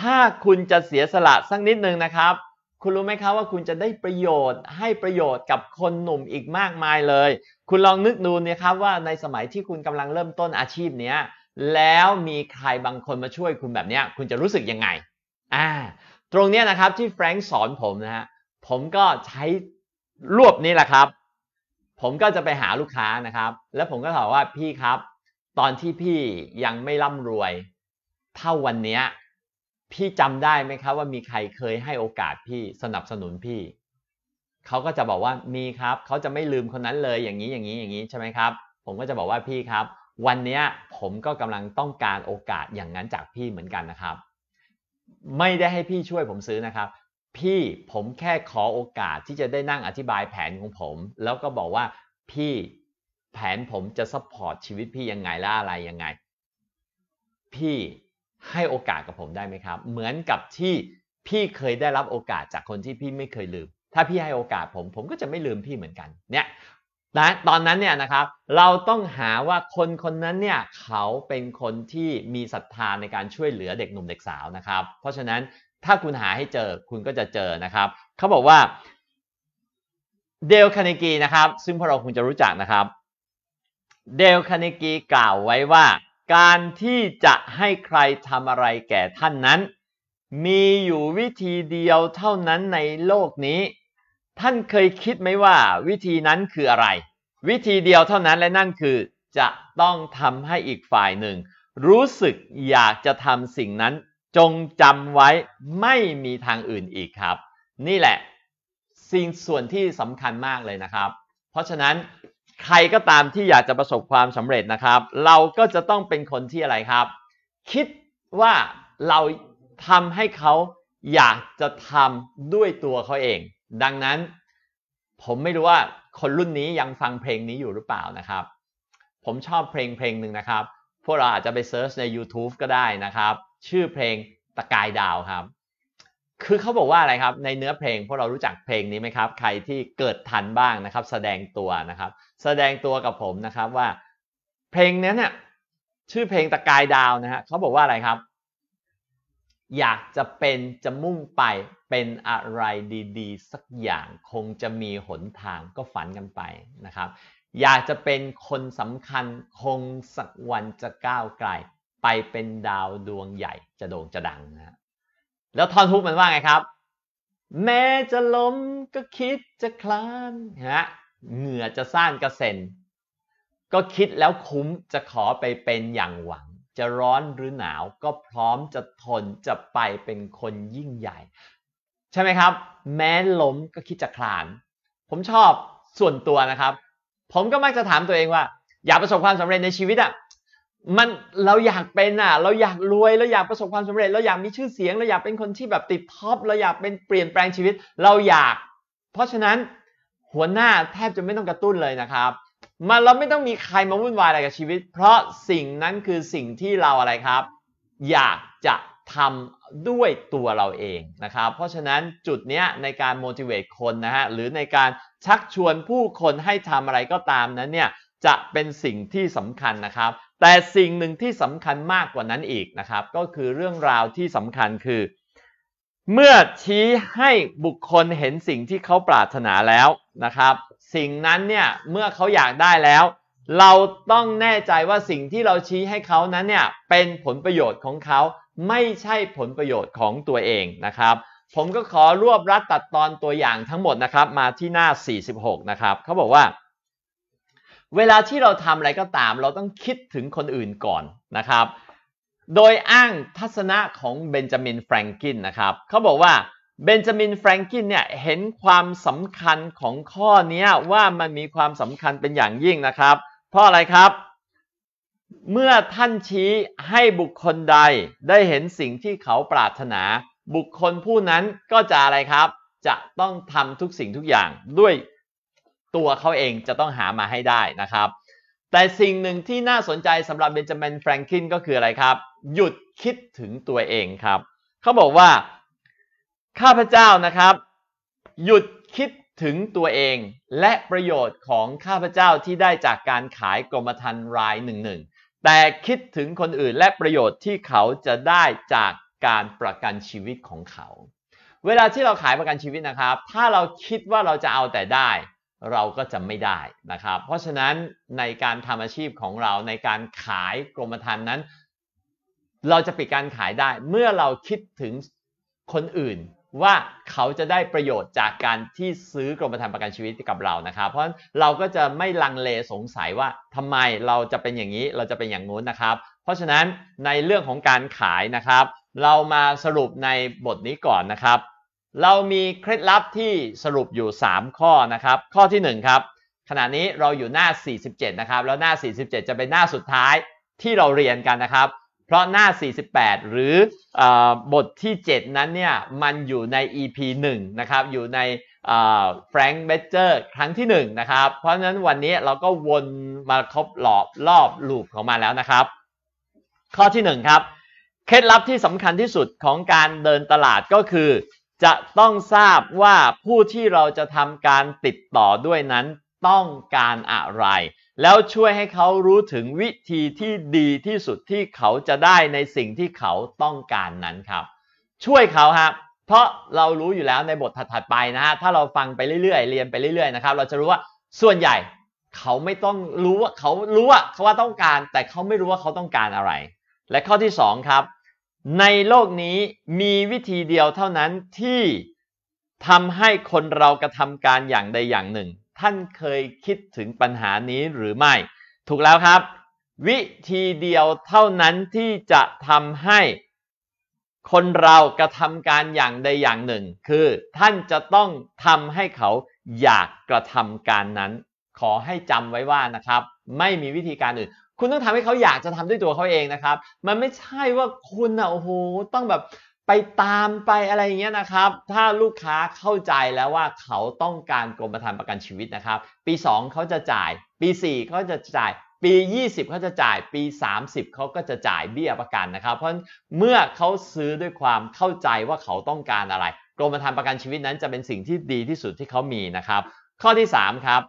ถ้าคุณจะเสียสละสักนิดนึงนะครับ คุณรู้ไหมครับว่าคุณจะได้ประโยชน์ ให้ประโยชน์กับคนหนุ่มอีกมากมายเลย คุณลองนึกดูนะครับว่าในสมัยที่คุณกำลังเริ่มต้นอาชีพเนี้ยแล้วมีใครบางคนมาช่วยคุณแบบนี้คุณจะรู้สึกยังไงอ่า ตรงนี้นะครับที่แฟรงค์สอนผมนะฮะผมก็ใช้รวบนี้แหละครับผมก็จะไปหาลูกค้านะครับ แล้วผมก็ถามว่าพี่ครับ ตอนที่พี่ยังไม่ร่ำรวยเท่าวันนี้พี่จำได้ไหมครับว่ามีใครเคยให้โอกาสพี่สนับสนุนพี่เขาก็จะบอกว่ามีครับเขาจะไม่ลืมคนนั้นเลยอย่างนี้อย่างนี้อย่างนี้ใช่ไหมครับผมก็จะบอกว่าพี่ครับ วันนี้ผมก็กำลังต้องการโอกาสอย่างนั้นจากพี่เหมือนกันนะครับ ไม่ได้ให้พี่ช่วยผมซื้อนะครับพี่ผมแค่ขอโอกาสที่จะได้นั่งอธิบายแผนของผมแล้วก็บอกว่าพี่แผนผมจะซัพพอร์ตชีวิตพี่ยังไงล่าอะไรยังไงพี่ให้โอกาสกับผมได้ไหมครับ เหมือนกับที่พี่เคยได้รับโอกาสจากคนที่พี่ไม่เคยลืม ถ้าพี่ให้โอกาสผมผมก็จะไม่ลืมพี่เหมือนกันเนี่ยนะตอนนั้นเนี่ยนะครับเราต้องหาว่าคนคนนั้นเนี่ยเขาเป็นคนที่มีศรัทธาในการช่วยเหลือเด็กหนุ่มเด็กสาวนะครับเพราะฉะนั้นถ้าคุณหาให้เจอคุณก็จะเจอนะครับ เขาบอกว่า เดลคาเนกีนะครับ ซึ่งพวกเราคงจะรู้จักนะครับ เดลคาเนกีกล่าวไว้ว่า การที่จะให้ใครทำอะไรแก่ท่านนั้น มีอยู่วิธีเดียวเท่านั้นในโลกนี้ ท่านเคยคิดไหมว่าวิธีนั้นคืออะไร วิธีเดียวเท่านั้นและนั่นคือ จะต้องทำให้อีกฝ่ายหนึ่งรู้สึกอยากจะทำสิ่งนั้นจงจำไว้ไม่มีทางอื่นอีกครับ นี่แหละสิ่งส่วนที่สำคัญมากเลยนะครับ เพราะฉะนั้นใครก็ตามที่อยากจะประสบความสำเร็จนะครับ เราก็จะต้องเป็นคนที่อะไรครับ คิดว่าเราทำให้เขาอยากจะทำด้วยตัวเขาเอง ดังนั้น ผมไม่รู้ว่าคนรุ่นนี้ยังฟังเพลงนี้อยู่หรือเปล่านะครับ ผมชอบเพลงเพลงหนึ่งนะครับ พวกเราอาจจะไปเซิร์ชใน YouTube ก็ได้นะครับชื่อเพลงตะกายดาวครับ คือเขาบอกว่าอะไรครับ ในเนื้อเพลงพวกเรารู้จักเพลงนี้ไหมครับ ใครที่เกิดทันบ้างนะครับ แสดงตัวนะครับ แสดงตัวกับผมนะครับว่า เพลงนี้เนี่ย ชื่อเพลงตะกายดาวนะฮะเขาบอกว่าอะไรครับ อยากจะเป็นจะมุ่งไปเป็นอะไรดี ๆ สักอย่างคงจะมีหนทางก็ฝันกันไปนะครับ อยากจะเป็นคนสำคัญคงสักวันจะก้าวไกลไป เป็นดาวดวงใหญ่จะโด่งจะดังนะแล้วท่อนฮุกมันว่าไงครับ แม้จะล้มก็คิดจะคลานฮะเหงื่อจะสร้างกระเซ็น ก็คิดแล้วคุ้มจะขอไปเป็นอย่างหวัง จะร้อนหรือหนาวก็พร้อมจะทนจะไปเป็นคนยิ่งใหญ่ ใช่ไหมครับ แม้ล้มก็คิดจะคลาน ผมชอบส่วนตัวนะครับ ผมก็มักจะถามตัวเองว่า อยากประสบความสำเร็จในชีวิตอ่ะมันเราอยากเป็นอ่ะเราอยากรวยเราอยากประสบความสำเร็จ เราอยากมีชื่อเสียงเราอยากเป็นคนที่แบบติดท็อปเราอยากเป็นเปลี่ยนแปลงชีวิตเราอยาก เพราะฉะนั้นหัวหน้าแทบจะไม่ต้องกระตุ้นเลยนะครับ มันเราไม่ต้องมีใครมาวุ่นวายอะไรกับชีวิต เพราะสิ่งนั้นคือสิ่งที่เราอะไรครับ อยากจะทำด้วยตัวเราเองนะครับ เพราะฉะนั้นจุดเนี้ยในการ motivate คนนะฮะหรือในการชักชวนผู้คนให้ทำอะไรก็ตามนั้นเนี่ยจะเป็นสิ่งที่สำคัญนะครับแต่สิ่งหนึ่งที่สำคัญมากกว่านั้นอีกนะครับ ก็คือเรื่องราวที่สำคัญคือ เมื่อชี้ให้บุคคลเห็นสิ่งที่เขาปรารถนาแล้วนะครับ สิ่งนั้นเนี่ย เมื่อเขาอยากได้แล้ว เราต้องแน่ใจว่าสิ่งที่เราชี้ให้เขานั้นเนี่ยเป็นผลประโยชน์ของเขาไม่ใช่ผลประโยชน์ของตัวเองนะครับ ผมก็ขอรวบรัดตัดตอนตัวอย่างทั้งหมดนะครับ มาที่หน้า46นะครับเขาบอกว่าเวลาที่เราทำอะไรก็ตาม เราต้องคิดถึงคนอื่นก่อนนะครับ โดยอ้างทัศนะของเบนจามินแฟรงกินนะครับเขาบอกว่าเบนจามินแฟรงกินเนี่ยเห็นความสำคัญของข้อนี้ว่ามันมีความสำคัญเป็นอย่างยิ่งนะครับเพราะอะไรครับ เมื่อท่านชี้ให้บุคคลใดได้เห็นสิ่งที่เขาปรารถนา บุคคลผู้นั้นก็จะอะไรครับ จะต้องทำทุกสิ่งทุกอย่างด้วยตัวเขาเองจะต้องหามาให้ได้นะครับ แต่สิ่งหนึ่งที่น่าสนใจสำหรับเบนจามินแฟรงคินก็คืออะไรครับ หยุดคิดถึงตัวเองครับเขาบอกว่าข้าพเจ้านะครับ หยุดคิดถึงตัวเอง และประโยชน์ของข้าพเจ้าที่ได้จากการขายกรมธรรม์รายหนึ่งหนึ่งแต่คิดถึงคนอื่นและประโยชน์ที่เขาจะได้จากการประกันชีวิตของเขา เวลาที่เราขายประกันชีวิตนะครับ ถ้าเราคิดว่าเราจะเอาแต่ได้เราก็จะไม่ได้นะครับ เพราะฉะนั้นในการทำอาชีพของเราในการขายกรมธรรม์นั้น เราจะปิดการขายได้ เมื่อเราคิดถึงคนอื่น ว่าเขาจะได้ประโยชน์จากการที่ซื้อกรมธรรม์ประกันชีวิตกับเรานะครับ เพราะเราก็จะไม่ลังเลสงสัยว่าทำไมเราจะเป็นอย่างนี้เราจะเป็นอย่างงู้นนะครับ เพราะฉะนั้นในเรื่องของการขายนะครับ เรามาสรุปในบทนี้ก่อนนะครับเรามีเคล็ดลับที่สรุปอยู่ 3 ข้อนะครับ ข้อที่1ครับ ขณะนี้เราอยู่หน้า 47นะครับ แล้วหน้า 47 จะเป็นหน้าสุดท้ายที่เราเรียนกันนะครับ เพราะหน้า 48 หรืออบทที่7นั้นเนี่ยมันอยู่ใน EP 1นะครับอยู่ในแฟรงค์เบเจอร์ครั้งที่1นะครับ เพราะฉะนั้นวันนี้เราก็วนมาครบลอบรอบลูปของมาแล้วนะครับ ข้อที่1ครับเคล็ดลับที่สำคัญที่สุดของการเดินตลาดก็คือจะต้องทราบว่าผู้ที่เราจะทำการติดต่อด้วยนั้นต้องการอะไร แล้วช่วยให้เขารู้ถึงวิธีที่ดีที่สุดที่เขาจะได้ในสิ่งที่เขาต้องการนั้นครับ ช่วยเขาครับเพราะเรารู้อยู่แล้วในบทถัดไปนะฮะถ้าเราฟังไปเรื่อยๆเรียนไปเรื่อยๆนะครับเราจะรู้ว่าส่วนใหญ่เขาไม่ต้องรู้ว่าเขารู้ว่าเขาว่าต้องการแต่เขาไม่รู้ว่าเขาต้องการอะไร และข้อที่ 2 ครับในโลกนี้มีวิธีเดียวเท่านั้นที่ทำให้คนเรากระทำการอย่างใดอย่างหนึ่ง ท่านเคยคิดถึงปัญหานี้หรือไม่ ถูกแล้วครับ วิธีเดียวเท่านั้นที่จะทำให้คนเรากระทำการอย่างใดอย่างหนึ่ง คือ ท่านจะต้องทำให้เขาอยากกระทำการนั้น ขอให้จำไว้ว่านะครับไม่มีวิธีการอื่นคุณต้องทำให้เขาอยากจะทำด้วยตัวเขาเองนะครับ มันไม่ใช่ว่าคุณอ่ะโอ้โหต้องแบบไปตามไปอะไรอย่างเงี้ยนะครับ ถ้าลูกค้าเข้าใจแล้วว่าเขาต้องการกรมธรรม์ประกันชีวิตนะครับ ปี 2เขาจะจ่ายปี4เขาจะจ่าย ปี 20เขาจะจ่ายปี 30เขาก็จะจ่ายเบี้ยประกันนะครับ เพราะเมื่อเขาซื้อด้วยความเข้าใจว่าเขาต้องการอะไรกรมธรรม์ประกันชีวิตนั้นจะเป็นสิ่งที่ดีที่สุดที่เขามีนะครับ ข้อที่3ครับ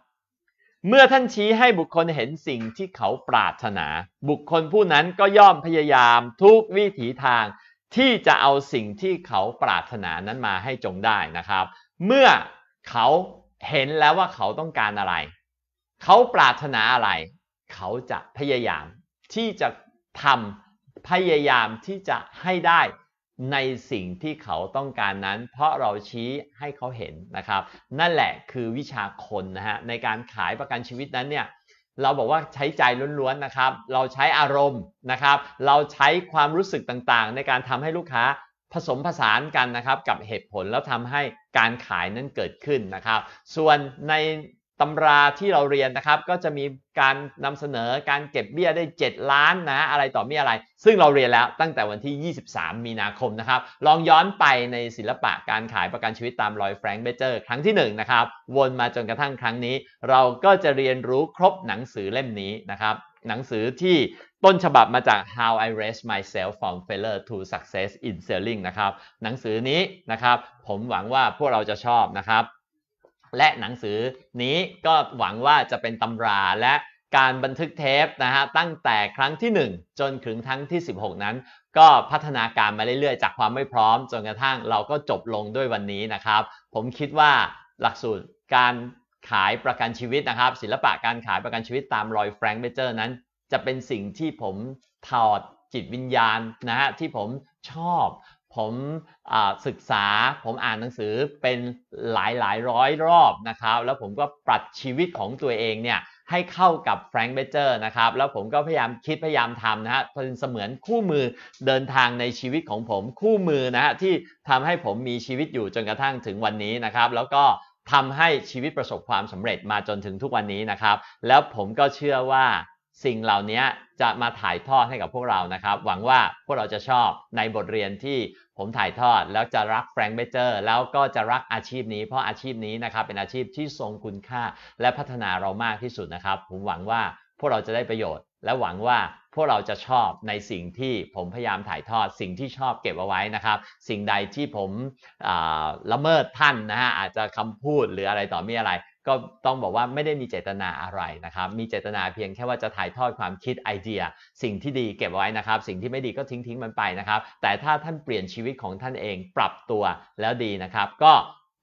เมื่อท่านชี้ให้บุคคลเห็นสิ่งที่เขาปรารถนา บุคคลผู้นั้นก็ย่อมพยายามทุกวิถีทาง ที่จะเอาสิ่งที่เขาปรารถนานั้นมาให้จงได้นะครับ เมื่อเขาเห็นแล้วว่าเขาต้องการอะไร เขาปรารถนาอะไร เขาจะพยายามที่จะทำพยายามที่จะให้ได้ในสิ่งที่เขาต้องการนั้น เพราะเราชี้ให้เขาเห็นนะครับ นั่นแหละคือวิชาคนนะฮะในการขายประกันชีวิตนั้นเนี่ยเราบอกว่าใช้ใจล้วนๆนะครับ เราใช้อารมณ์นะครับ เราใช้ความรู้สึกต่างๆ ในการทำให้ลูกค้าผสมผสานกันนะครับ กับเหตุผลแล้วทำให้การขายนั้นเกิดขึ้นนะครับ ส่วนในตำราที่เราเรียนนะครับก็จะมีการนำเสนอการเก็บเบี้ยได้ 7 ล้านนะ อะไรต่อมีอะไร ซึ่งเราเรียนแล้วตั้งแต่วันที่ 23 มีนาคมนะครับ ลองย้อนไปในศิลปะการขายประกันชีวิตตามรอยแฟรงค์เบเจอร์ครั้งที่1นนะครับวนมาจนกระทั่งครั้งนี้เราก็จะเรียนรู้ครบหนังสือเล่มนี้นะครับ หนังสือที่ต้นฉบับมาจาก How I Raised Myself from Failure to Success in Selling นะครับหนังสือนี้นะครับ ผมหวังว่าพวกเราจะชอบนะครับและหนังสือนี้ก็หวังว่าจะเป็นตำราและการบันทึกเทปนะฮะตั้งแต่ครั้งที่ 1 จนถึงครั้งที่ 16 นั้น ก็พัฒนาการมาเรื่อยๆ จากความไม่พร้อม จนกระทั่งเราก็จบลงด้วยวันนี้นะครับ ผมคิดว่าหลักสูตรการขายประกันชีวิตนะครับ ศิลปะการขายประกันชีวิตตามรอยแฟรงค์เบเจอร์นั้น จะเป็นสิ่งที่ผมถอดจิตวิญญาณนะฮะที่ผมชอบผมศึกษาผมอ่านหนังสือเป็นหลายหลายร้อยรอบนะครับแล้วผมก็ปรับชีวิตของตัวเองเนี่ยให้เข้ากับแฟรงค์เบเจอร์นะครับแล้วผมก็พยายาม คิดพยายามทำนะฮะเป็นเสมือนคู่มือเดินทางในชีวิตของผมคู่มือนะฮะที่ทำให้ผมมีชีวิตอยู่จนกระทั่งถึงวันนี้นะครับ แล้วก็ทำให้ชีวิตประสบความสำเร็จมาจนถึงทุกวันนี้นะครับ แล้วผมก็เชื่อว่าสิ่งเหล่านี้จะมาถ่ายทอดให้กับพวกเรานะครับ หวังว่าพวกเราจะชอบในบทเรียนที่ผมถ่ายทอด แล้วจะรักแฟรงค์เบเจอร์แล้วก็จะรักอาชีพนี้ เพราะอาชีพนี้นะครับเป็นอาชีพที่ทรงคุณค่า และพัฒนาเรามากที่สุดนะครับผมหวังว่าพวกเราจะได้ประโยชน์ และหวังว่าพวกเราจะชอบในสิ่งที่ผมพยายามถ่ายทอด สิ่งที่ชอบเก็บเอาไว้นะครับสิ่งใดที่ผมละเมิดท่านนะฮะอาจจะคำพูดหรืออะไรต่อมีอะไรก็ต้องบอกว่าไม่ได้มีเจตนาอะไรนะครับ มีเจตนาเพียงแค่ว่าจะถ่ายทอดความคิดไอเดีย สิ่งที่ดีเก็บไว้นะครับ สิ่งที่ไม่ดีก็ทิ้งทิ้งมันไปนะครับ แต่ถ้าท่านเปลี่ยนชีวิตของท่านเองปรับตัวแล้วดีนะครับ ก็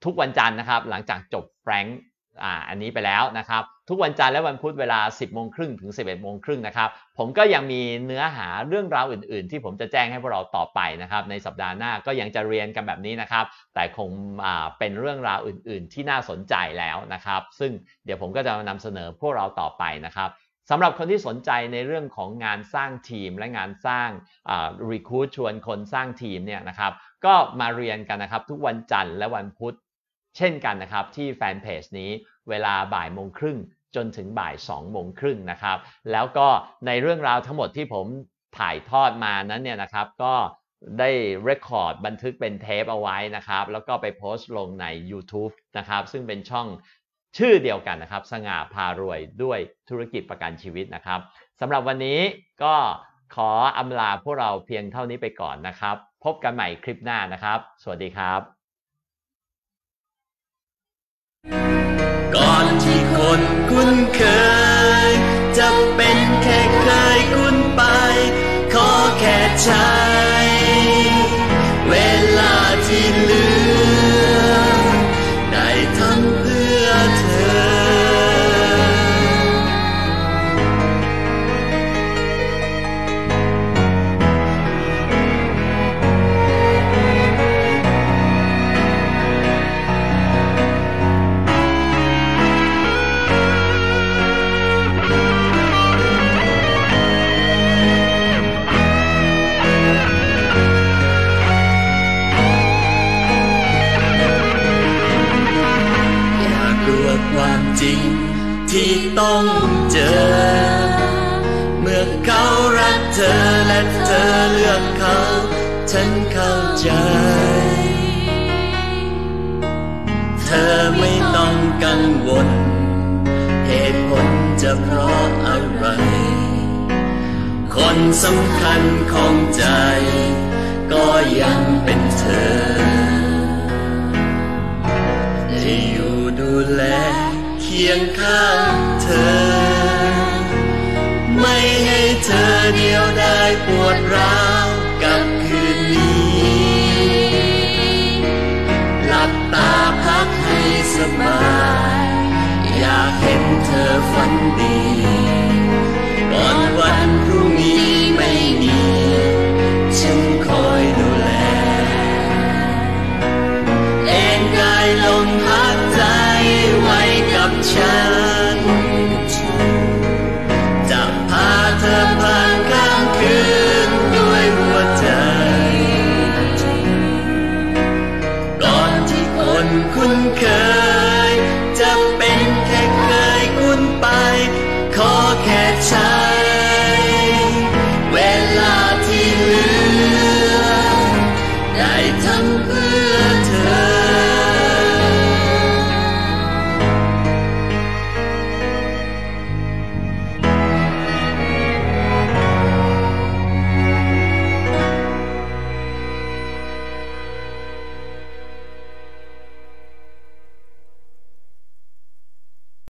ทุกวันจันทร์นะครับ หลังจากจบแฟรงค์ออันนี้ไปแล้วนะครับทุกวันจันทร์และวันพุธเวลา 10โมงครึ่งถึง 11โมงครึ่งนะครับ ผมก็ยังมีเนื้อหาเรื่องราวอื่นๆ ที่ผมจะแจ้งให้พวกเราต่อไปนะครับ ในสัปดาห์หน้าก็ยังจะเรียนกันแบบนี้นะครับ แต่คงเป็นเรื่องราวอื่นๆ ที่น่าสนใจแล้วนะครับ ซึ่งเดี๋ยวผมก็จะนำเสนอพวกเราต่อไปนะครับสำหรับคนที่สนใจในเรื่องของงานสร้างทีมและงานสร้างรีคูดชวนคนสร้างทีมเนี่ยนะครับ ก็มาเรียนกันนะครับ ทุกวันจันทร์และวันพุธเช่นกันนะครับที่แฟนเพจนี้เวลาบ่ายโมงครึ่งจนถึงบ่ายสองโมงครึ่งนะครับ แล้วก็ในเรื่องราวทั้งหมดที่ผมถ่ายทอดมานั้นเนี่ยนะครับ ก็ได้เรคคอร์ดบันทึกเป็นเทปเอาไว้นะครับแล้วก็ไปโพสต์ลงใน YouTube นะครับ ซึ่งเป็นช่องชื่อเดียวกันนะครับ สง่าพารวยด้วยธุรกิจประกันชีวิตนะครับสำหรับวันนี้ก็ขออำลาพวกเราเพียงเท่านี้ไปก่อนนะครับ พบกันใหม่คลิปหน้านะครับ สวัสดีครับก่อนที่คนคุ้นเคย จะเป็นแค่เคยคุ้นไป ขอแค่ใช้เวลาที่เหลือ